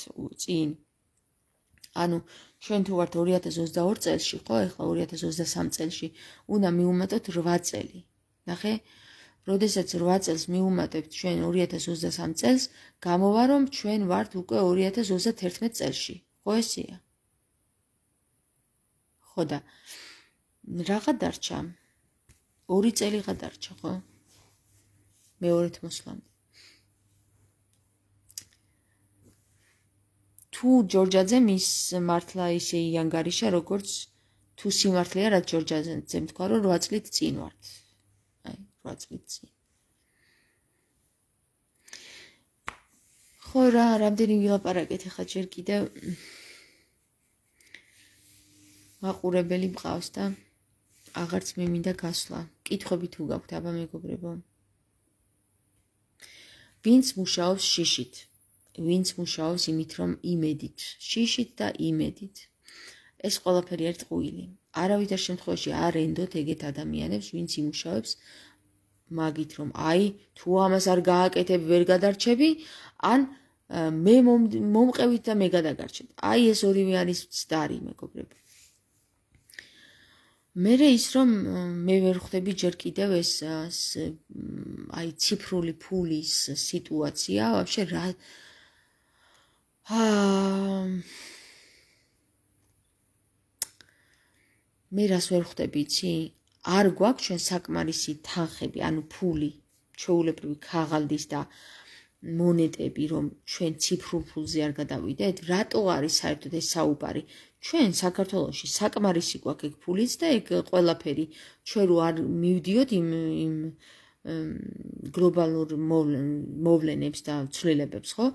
წინ. ანუ ჩვენ თუ ვართ 2022 წელში, ხო, ახლა 2023 წელში, უნდა მივუმატოთ 8 წელი. ნახე, როდესაც 8 წელს მივუმატებთ ჩვენ 2023 წელს, გამოვა რომ ჩვენ ვართ უკვე 2031 წელში. ხო ესეა? ხო და რა გადარჩა? 2 წელი გადარჩა, ხო? მეორეთ მოსვლამდე. თუ ჯორჯაძე მის მართლა ისე იანგარიშა როგორც თუ სიმართლეა რა ჯორჯაძე თქვა რომ 8 წლით წინ ვართ აი 8 წლით წინ ხო რა რამდენი ვილაპარაკეთ ახლა ჯერ კიდე აყურებელი მყავს და აღარც მე მინდა გასვლა კითხები თუ გაქვთ აბა მეგობრებო ვინც მუშაობს შიშით ვინც მუშაობს იმით, რომ იმედით, შიშით და იმედით. ეს ყველაფერი ერთ ყვილი. არავითარ შემთხვევაში არ ენდოთ ეგეთ ადამიანებს, ვინც იმუშავებს მაგით, რომ აი, თუ ამას არ გააკეთებ, ვერ გადარჩები, ან მე მომყევით და მე გადაგარჩეთ. აი, ეს ორივე არის ძდარი, მეგობრებო. მე რე ის რომ მე ვერ ხვდები ჯერ კიდევ ეს აი ციფრული ფულის სიტუაცია, ვაფშე რა მე რას ვერ ხვდები, იცი? არ გვაქვს ჩვენ საკმარისი თანხები, ანუ ფული, ჩეულებრივი ქაღალდის და მონეტები, რომ ჩვენ ციფრულ ფულზე არ გადავიდეთ? რატო არის საერთოდ ეს საუბარი? ჩვენ საქართველოში საკმარისი გვაქვს ეგ ფულიც და ეგ ყველაფერი. ჩვენ რო არ მივდიოთ იმ იმ გლობალურ მოვლენებს და ცვლილებებს, ხო?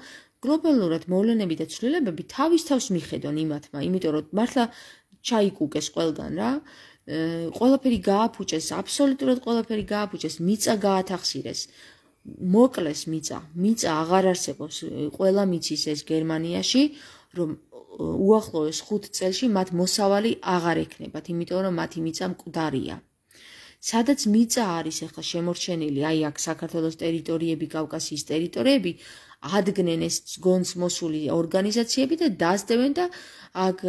გლობალურად მოვლენები და ცვლილებები თავის თავს მიხედონ იმათმა, იმიტომ რომ მართლა ჩაიკუკეს ყველგან რა. ყველაფერი გააფუჭეს, აბსოლუტურად ყველაფერი გააფუჭეს, მიწა გაათახსირეს. მოკლეს მიწა, მიწა აღარ არსებობს. ყველა მიწის ეს გერმანიაში, რომ უახლოეს 5 წელში მათ მოსავალი აღარ ექნებათ, იმიტომ რომ მათი მიწა მკვდარია. სადაც მიწა არის ახლა შემორჩენილი, აი აქ საქართველოს ტერიტორიები, კავკასიის ტერიტორიები, ადგნენ ეს გონს მოსული ორგანიზაციები და დაძდევენ და აქ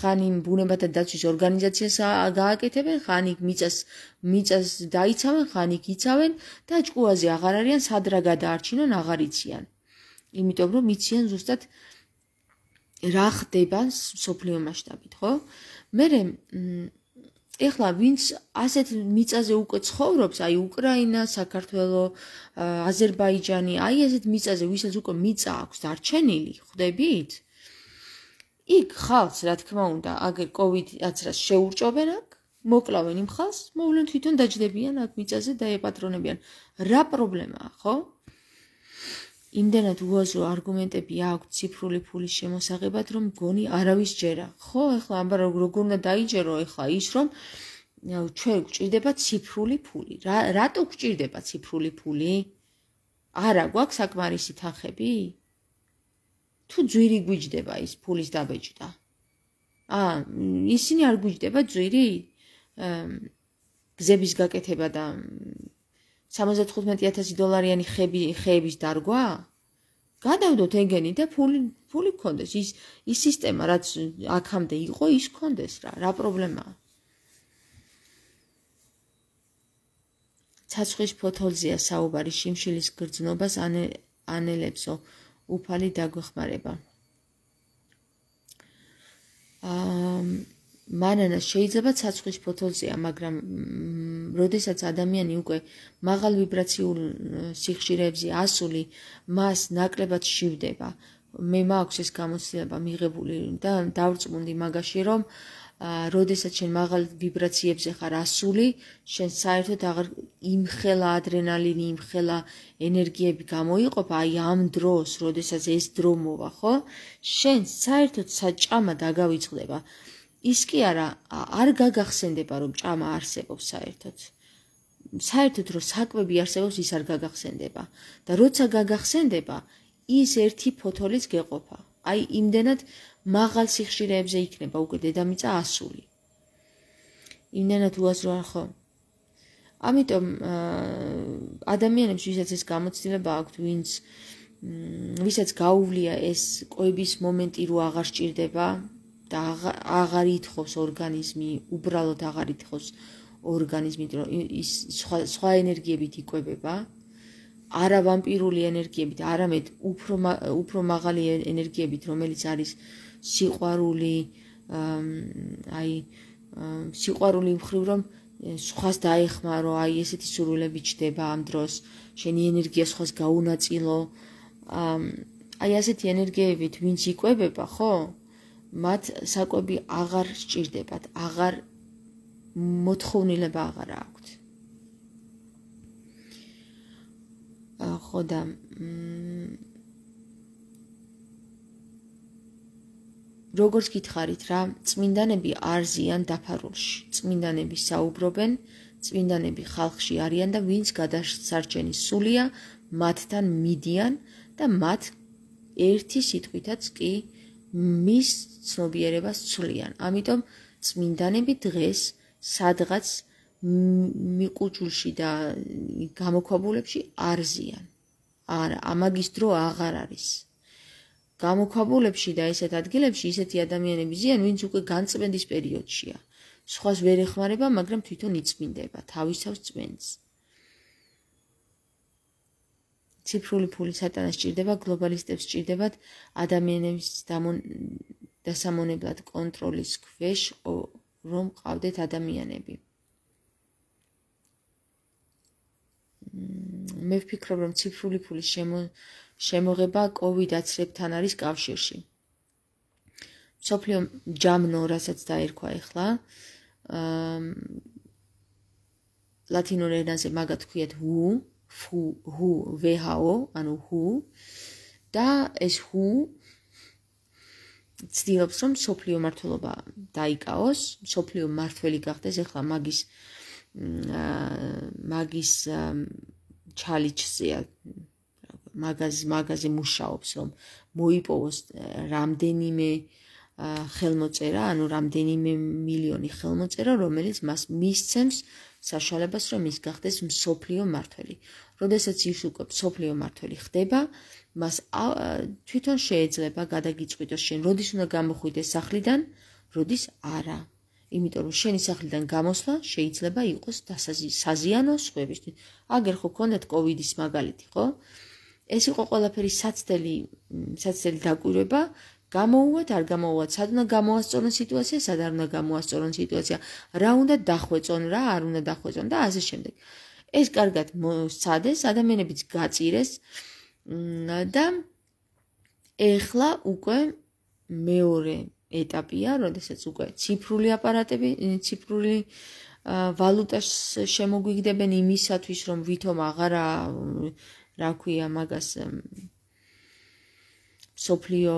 ხანი ბუნებათა დაცვის ორგანიზაციას გააკეთებენ, ხანი მიწას მიწას დაიცავენ, ხანი იცავენ და ჭკუაზე აღარ არიან სადრა გადაარჩინონ აღარ იციან. იმიტომ რომ იციან ზუსტად რა ხდება სოფლიო მასშტაბით, ხო? მე მ ეხლა ვინც ასეთ მიწაზე უკვე ცხოვრობს, აი უკრაინა, საქართველო, აზერბაიჯანი, აი ასეთ მიწაზე, ვისაც უკვე მიწა აქვს დარჩენილი, ხვდებით? იქ ხალხს, რა თქმა უნდა, აგერ COVID-19-ს შეურჭობენ აქ, მოკლავენ იმ ხალხს, მოვლენ თვითონ დაждებიან აქ მიწაზე და ეპატრონებიან. რა პრობლემაა, ხო? იმდენად უაზრო არგუმენტები აქვს ციფრული ფულის შემოსაღებად, რომ გონი არავის ჯერა. ხო, ახლა ამბა როგორ უნდა დაიჯერო ახლა ის, რომ ჩვენ გვჭირდება ციფრული ფული. რა რატო გვჭირდება ციფრული ფული? არა გვაქვს საკმარისი თანხები? თუ ძვირი გვიჯდება ის ფულის დაბეჭდა. ა ისინი არ გვიჯდება ძვირი? გზების გაკეთება და 65000 დოლარიანი ხები ხეების დარგვა? გადავდოთ ეგენი და ფული ფული გქონდეს. ის ის სისტემა რაც აქამდე იყო, ის გქონდეს რა, რა პრობლემაა? ცაცხვის ფოთოლზია საუბარი, შიმშილის გრძნობას ან ანელებსო უფალი დაგვეხმარება. აა манана შეიძლება საცხვის ფოთოლზეა მაგრამ როდესაც ადამიანი უკვე მაღალ ვიბრაციულ სიხშირეებზე ასული მას ნაკლებად შივდება მე მაქვს ეს გამოცდილება მიღებული და დავწმუნდი მაგაში რომ როდესაც შენ მაღალ ვიბრაციებზე ხარ ასული შენ საერთოდ აღარ იმხელა ადრენალინი იმხელა ენერგიები გამოიყოფა აი ამ დროს როდესაც ეს დრო მოვა ხო შენ საერთოდ საჭამა დაგავიწყდება ის კი არა არ გაგახსენდება რომ ჭამა არსებობს საერთოდ საერთოდ რომ საკვები არსებობს ის არ გაგახსენდება და როცა გაგახსენდება ის ერთი ფოთოლის გეყოფა აი იმდენად მაღალ სიხშირეებზე იქნება უკვე დედამიწა ასული იმდენად უაზროა ხო ამიტომ ადამიანებს ვისაც ეს გამოცდილება აქვთ ვინც ვისაც გაუვლია ეს ყოების მომენტი რო აღარ შეჭirdება და აღარ ითხოვს ორგანიზმი, უბრალოდ აღარ ითხოვს ორგანიზმი, რომ ის სხვა სხვა ენერგიებით იკვებება. არა ვამპირული ენერგიებით, არამედ უფრო უფრო მაღალი ენერგიებით, რომელიც არის სიყვარული, აი სიყვარული მხრივ რომ სხვას დაეხმარო, აი ესეთი სურვილები ჩდება ამ დროს, შენი ენერგია სხვას გაუნაწილო. აი ასეთი ენერგიებით ვინც იკვებება, ხო? მათ საკვები აღარ სჭირდებათ, აღარ მოთხოვნილება აღარ აქვთ. ხო და როგორც გითხარით რა, წმინდანები არზიან დაფარულში, წმინდანები საუბრობენ, წმინდანები ხალხში არიან და ვინც გადასარჩენის სულია, მათთან მიდიან და მათ ერთი სიტყვითაც კი მის ცნობიერებას ცვლიან. ამიტომ წმინდანები დღეს სადღაც მიკუჯულში და გამოქვაბულებში არზიან. არა, ამაგის დრო აღარ არის. გამოქვაბულებში და ესეთ ადგილებში ისეთი ადამიანები ზიან, ვინც უკვე განწმენდის პერიოდშია. სხვას ვერ ეხმარება, მაგრამ თვითონ იწმინდება თავისთავად წმენს. ციფრული ფული სატანას სჭირდება, გლობალისტებს სჭირდებათ ადამიანების დასამონებლად კონტროლის ქვეშ რომ ყავდეთ ადამიანები. მე ვფიქრობ, რომ ციფრული ფულის შემოღება COVID-19-ს რებთან არის კავშირში. სოფლიომ ჯამნო, რასაც დაირქვა ეხლა, აა ლათინურ ენაზე მაგათ ქვიათ ვუ, ჰუ ჰუ ვეჰაო ანუ ჰუ და ეს ჰუ ცდილობს რომ სოფლიო მართლობა დაიკავოს სოფლიო მართველი გახდეს ეხლა მაგის მაგის ჩალიჩზეა მაგაზი მაგაზი მუშაობს რომ მოიპოვოს რამდენიმე ხელმოწერა, ანუ რამდენიმე მილიონი ხელმოწერა, რომელიც მას მისცემს საშუალებას, რომ ის გახდეს მსოფლიო მართველი. როდესაც ის უკვე სოფლიო მართველი ხდება, მას თვითონ შეეძლება გადაგიჭვიდოს შენ, როდის უნდა გამოხვიდეს სახლიდან, როდის არა. იმიტომ რომ შენი სახლიდან გამოსვლა შეიძლება იყოს დასაზიანო სხვებისთვის. აგერ ხო კონდეთ კოვიდის მაგალითი, ხო? ეს იყო ყველაფერი საცდელი საცდელი დაკვირვება. გამოუვათ, არ გამოუვათ, სად უნდა გამოასწორონ სიტუაცია, სად არ უნდა გამოასწორონ სიტუაცია, რა უნდა დახვეწონ, რა არ უნდა დახვეწონ და ასე შემდეგ. ეს კარგად მოსადეს ადამიანებს გაწირეს და ეხლა უკვე მეორე ეტაპია, როდესაც უკვე ციფრული აპარატები, ციფრული ვალუტას შემოგვიგდებენ იმისათვის, რომ ვითომ აღარა რა ქვია მაგას სოფლიო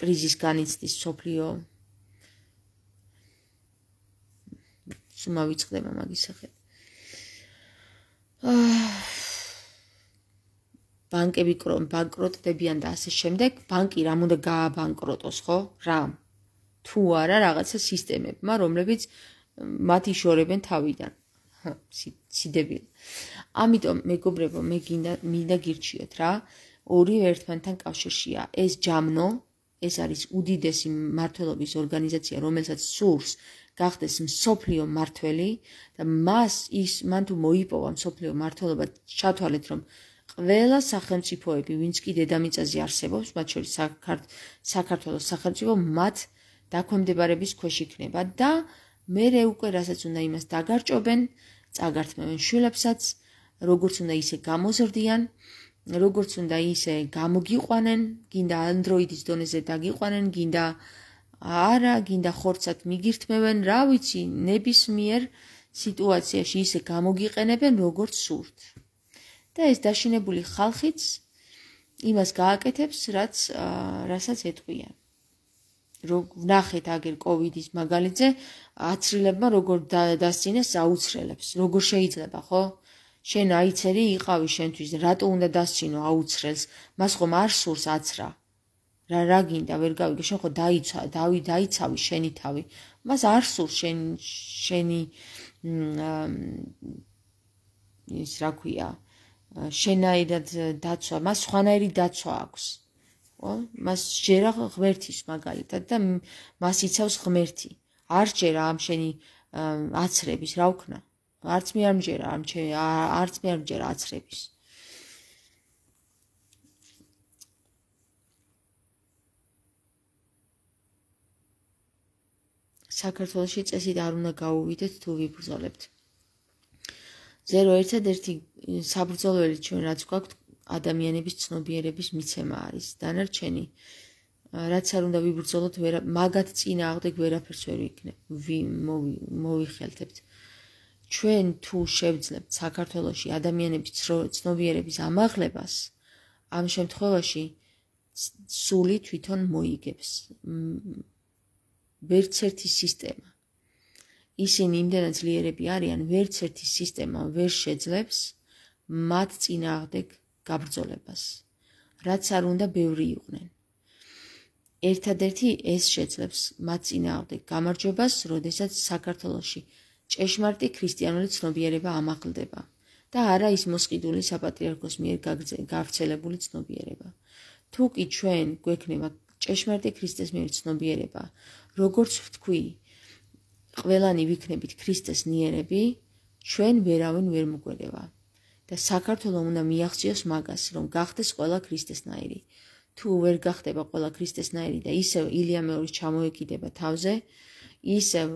კრიზის განიცდის სოფლიო ცუმა ვიწყდება მაგის სახით. ბანკები ბანკროტდებიან და ასე შემდეგ, ბანკი რამ უნდა გააბანკროტოს, ხო? რამ? თუ არა რაღაცა სისტემებმა, რომლებიც მათ იშორებენ თავიდან. სიდები. ამიტომ მეგობრებო, მე გინდა მინდა გირჩიოთ რა, ორი ერთმანეთთან კავშირშია. ეს ჯამნო, ეს არის უდიდესი მართლობის ორგანიზაცია, რომელსაც სურს გახდეს მსოფლიო მართველი და მას ის მან თუ მოიპოვა მსოფლიო მართლობა ჩათვალეთ რომ ყველა სახელმწიფოები ვინც კი დედამიწაზე არსებობს მათ შორის საქართველოს სახელმწიფო მათ დაქვემდებარების ქვეშ იქნება და მე რე უკვე რასაც უნდა იმას დაგარჭობენ წაგართმევენ შვილებსაც როგორც უნდა ისე გამოზრდიან როგორც უნდა ისე გამოგიყვანენ გინდა ანდროიდის დონეზე დაგიყვანენ გინდა არა, გინდა ხორცად მიგირთმევენ, რა ვიცი, ნებისმიერ სიტუაციაში ისე გამოგიყენებენ როგორც სურთ. და ეს დაშინებული ხალხიც იმას გააკეთებს, რაც რასაც ეტყვია. რომ ნახეთ აგერ კოვიდის მაგალითზე, აცრილებმა როგორ დასწინეს აუცრელებს, როგორ შეიძლება, ხო? შენ აიცერი იყავი შენთვის, რატო უნდა დასწინო აუცრელს? მას ხომ არ სურს აცრა? რა რა გინდა ვერ გავიგე შენ ხო დაიცა დავი დაიცავი შენი თავი მას არ სულ შენ შენი ის რა ქვია შენაირად დაცვა მას სხვანაირი დაცვა აქვს ხო მას შეიძლება ღმერთის მაგალითად და მას იცავს ღმერთი არ შეიძლება ამ შენი აცრების რა ვქნა არც მე არ მჯერა ამ ჩემ არც მე არ მჯერა აცრების საქართველოსი წესით არ უნდა გაუვიდეთ თუ ვიბრძოლებთ. 011 საბრძოლველი ჩვენ რაც გვაქვს ადამიანების ცნობიერების მიცემა არის დანარჩენი რაც არ უნდა ვიბრძოლოთ ვერა მაგათ წინა აღდეგ ვერაფერს ვერ იქნება ვი მოიხელთებთ ჩვენ თუ შევძლებთ საქართველოსი ადამიანების ცნობიერების ამაღლებას ამ შემთხვევაში სული თვითონ მოიგებს ვერცერთი სისტემა. ისინი იმდენად ძლიერები არიან, ვერცერთი სისტემა ვერ შეძლებს მათ წინააღმდეგ გაბრძოლებას. რაც არ უნდა ბევრი იყვნენ. ერთადერთი ეს შეძლებს მათ წინააღმდეგ გამარჯვებას, როდესაც საქართველოსი ჭეშმარიტი ქრისტიანული ცნობიერება ამაღლდება და არა ის მოსყიდული საპატრიარქოს მიერ გავრცელებული ცნობიერება. თუკი ჩვენ გვექნება ჭეშმარიტი ქრისტეს მიერ ცნობიერება, როგორც ვთქვი, ყველანი ვიქნებით ქრისტეს ნიერები, ჩვენ ვერავინ ვერ მოგვერევა. და საქართველოს უნდა მიაღწიოს მაგას, რომ გახდეს ყველა ქრისტესნაირი. თუ ვერ გახდება ყველა ქრისტესნაირი და ისევ ილია მეორის ჩამოეკიდება თავზე, ისევ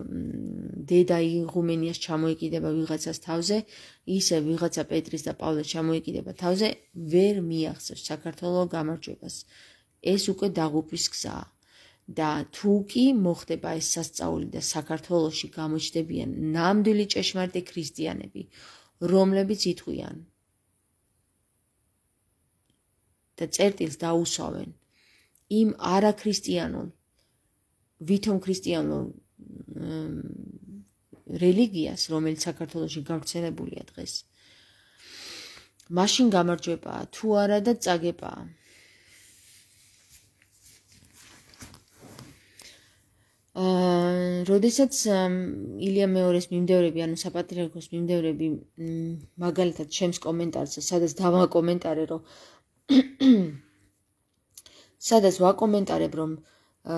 დედა იღუმენიას ჩამოეკიდება ვიღაცას თავზე, ისევ ვიღაცა პეტრეს და პავლეს ჩამოეკიდება თავზე, ვერ მიაღწევს საქართველოს გამარჯვებას. ეს უკვე დაღუპვის გზაა. და თუ კი მოხდება ეს სასწაული და საქართველოსში გამოჩდებიან ნამდვილი ჭეშმარიტი ქრისტიანები, რომლებიც იტყვიან და წერტილს დაუსვავენ იმ არაქრისტიანულ ვითომ ქრისტიანულ რელიგიას, რომელიც საქართველოსში გავრცელებულია დღეს. მაშინ გამარჯვება თუ არა და წაგებაა. როდესაც ილია მეორეს მიმდევრები, ანუ საპატრიარქოს მიმდევრები მაგალითად ჩემს კომენტარზე, სადაც დავაკომენტარე, რომ სადაც ვაკომენტარებ, რომ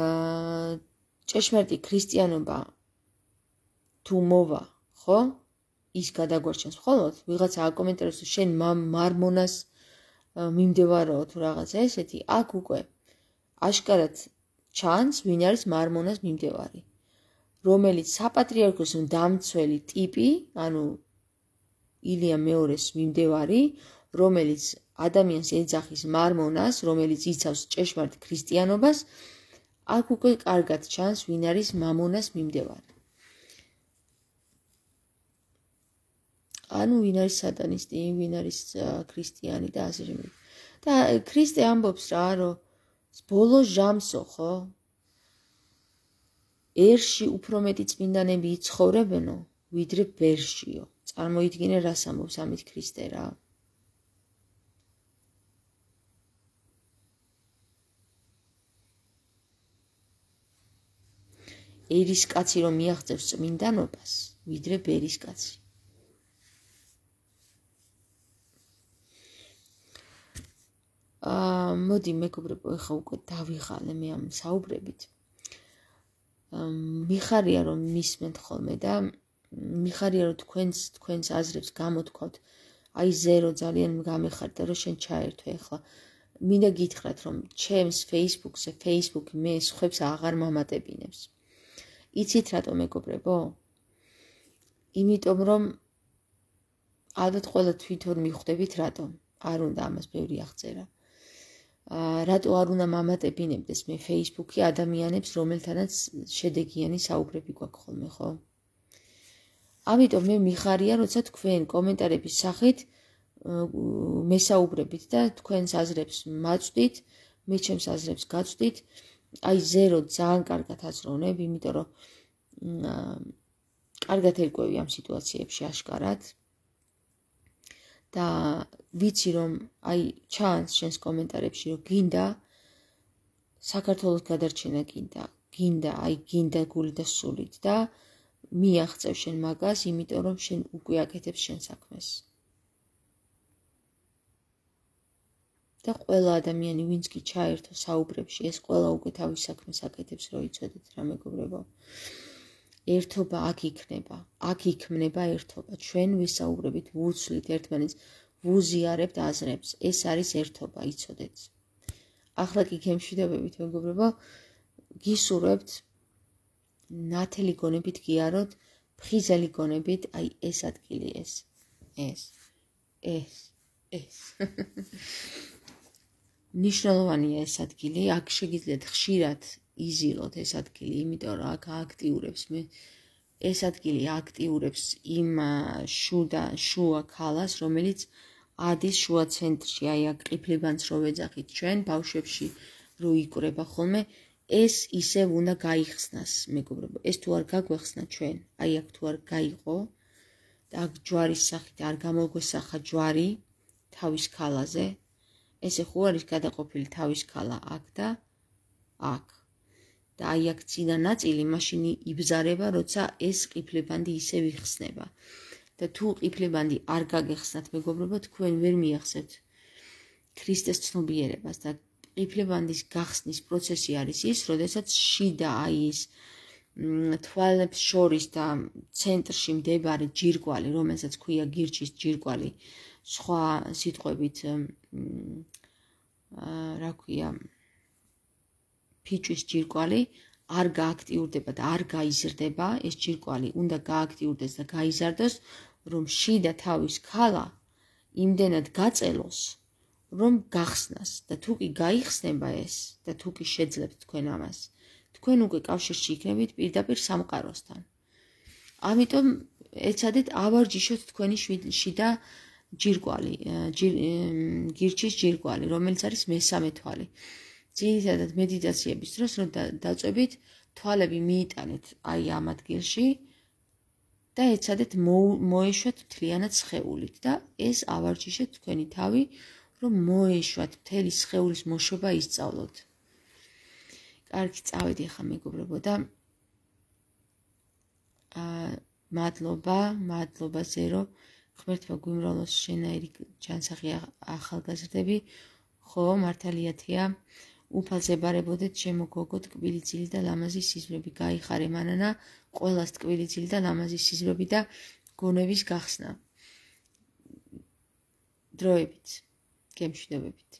აა ჭეშმარიტი ქრისტიანობა თუ მოვა, ხო? ის გადაგვარჩენს მხოლოდ ვიღაც აკომენტარებს შენ მარმონას მიმდევარო თუ რაღაცა ესეთი, აქ უკვე აშკარად ჩანს ვინ არის მარმონას მიმდევარი რომელიც საპატრიარქოს დამცველი ტიპი ანუ ილია მეორეს მიმდევარი რომელიც ადამიანს ეძახის მარმონას რომელიც იცავს ჭეშმარიტ ქრისტიანობას აქ უკვე კარგად ჩანს ვინ არის მამონას მიმდევარი ანუ ვინ არის სატანისტი, ვინ არის ქრისტიანი და ასე შემდეგ. და ქრისტე ამბობს რა, რომ ბოლო ჟამსო ხო? ერში უფრო მეტი წმინდანები იცხოვრებენო, ვიდრე ბერშიო. წარმოიდგინე რას ამბობს ამით ქრისტე რა. ერისკაცი რომ მიაღწევს წმინდანობას, ვიდრე ბერისკაცი. აა მოდი მეგობრებო ახლა უკვე დავიღალე მე ამ საუბრებით. მიხარია რომ მისმენთ ხოლმე და მიხარია რომ თქვენს თქვენს აზრებს გამოთქვათ. აი ზერო ძალიან გამეხარდა რომ შენ ჩაერთო ახლა. მინდა გითხრათ რომ ჩემს Facebook-ზე Facebook-ი მე სხვებს აღარ მომატებინებს. იცით რატო მეგობრებო? იმიტომ რომ ალბათ ყველა თვითონ მიხვდებით რატომ არ უნდა ამას ბევრი აღწერა. რატო არ უნდა მამატებინებდეს მე Facebook-ი ადამიანებს, რომელთანაც შედეგიანი საუბრები გვაქვს ხოლმე, ხო? ამიტომ მე მიხარია, როცა თქვენ კომენტარების სახით მესაუბრებით და თქვენს აზრებს მაწვდით, მე ჩემს აზრებს გაწვდით. აი ზერო ძალიან კარგად აზროვნებ, იმიტომ რომ კარგად ერკვევი ამ სიტუაციებში აშკარად, და ვიცი რომ აი ჩანს შენს კომენტარებში რომ გინდა საქართველოს გადარჩენა გინდა გინდა აი გინდა გული და სულით და მიაღწევ შენ მაგას იმიტომ რომ შენ უკვე აკეთებს შენ საქმეს და ყველა ადამიანი ვინც კი ჩაერთო საუბრებში ეს ყველა უკვე თავის საქმეს აკეთებს რო იცოდეთ რა მეგობრებო ერთობა აქ იქნება. აქ იქნება ერთობა. ჩვენ ვისაუბრებით, ვუცლით ერთმანეთს, ვუზიარებთ აზრებს. ეს არის ერთობა, იცოდეთ. ახლა კი გემშვიდობებით, მეგობრებო. გისურვებთ ნათელი გონებით გიაროთ, ფხიზელი გონებით, აი ეს ადგილი ეს. ეს. ეს. ეს. ნიშნავანია ეს ადგილი, აქ შეგიძლიათ ხშირად იზილოთ ეს ადგილი, იმიტომ რომ აქ აქტიურებს მე ეს ადგილი აქტიურებს იმ შუდა შუა ქალას, რომელიც ადის შუა ცენტრში, აი აქ ყიფლებანს რო ეძახით ჩვენ ბავშვებში რო იკრება ხოლმე, ეს ისევ უნდა გაიხსნას, მეგობრებო. ეს თუ არ გაგვეხსნა ჩვენ, აი აქ თუ არ გაიყო და აქ ჯვარის სახით არ გამოგვესახა ჯვარი თავის ქალაზე, ესე ხო არის გადაყופיლი თავის ქალა აქ და აქ. და აი აქ ძინა ნაწილი მაშინ იბზარება, როცა ეს ყიფლებანდი ისე ვიხსნება. და თუ ყიფლებანდი არ გაგეხსნათ მეგობრებო, თქვენ ვერ მიახსნეთ ქრისტეს ცნობიერებას და ყიფლებანდის გახსნის პროცესი არის ის, როდესაც შიდა აი ის თვალებს შორის და ცენტრში მდებარე ჯირკვალი, რომელსაც ქვია გირჩის ჯირკვალი, სხვა სიტყვებით აა რა ქვია ფიჭვის ჯირკვალი არ გააქტიურდება და არ გაიზრდება, ეს ჯირკვალი უნდა გააქტიურდეს და გაიზარდოს, რომ შიდა თავის ქალა იმდენად გაწელოს, რომ გახსნას და თუ კი გაიხსნება ეს და თუ კი შეძლებთ თქვენ ამას, თქვენ უკვე კავშირში იქნებით პირდაპირ სამყაროსთან. ამიტომ ეცადეთ ავარჯიშოთ თქვენი შიდა ჯირკვალი, ჯირჩის ჯირკვალი, რომელიც არის მესამე თვალი. ძირითადად მედიტაციების დროს რომ დაწვებით თვალები მიიტანეთ აი ამ ადგილში და ეცადეთ მოეშვათ მთლიანად შეეულით და ეს ავარჯიშეთ თქვენი თავი რომ მოეშვათ მთელი შეეულის მოშობა ისწავლოთ კარგი წავედი ხა მეგობრებო და აა მადლობა მადლობა ზერო ხმერთვა გვიმრავლოს შენაირი ჯანსაღი ახალგაზრდები ხო მართალია თია უფალს ებარებოდეთ შემო გოგო ტკბილი ძილი და ლამაზი სიზმრები გაიხარე მანანა ყოველას ტკბილი ძილი და ლამაზი სიზმრები და გონების გახსნა დროებით გემშვიდობებით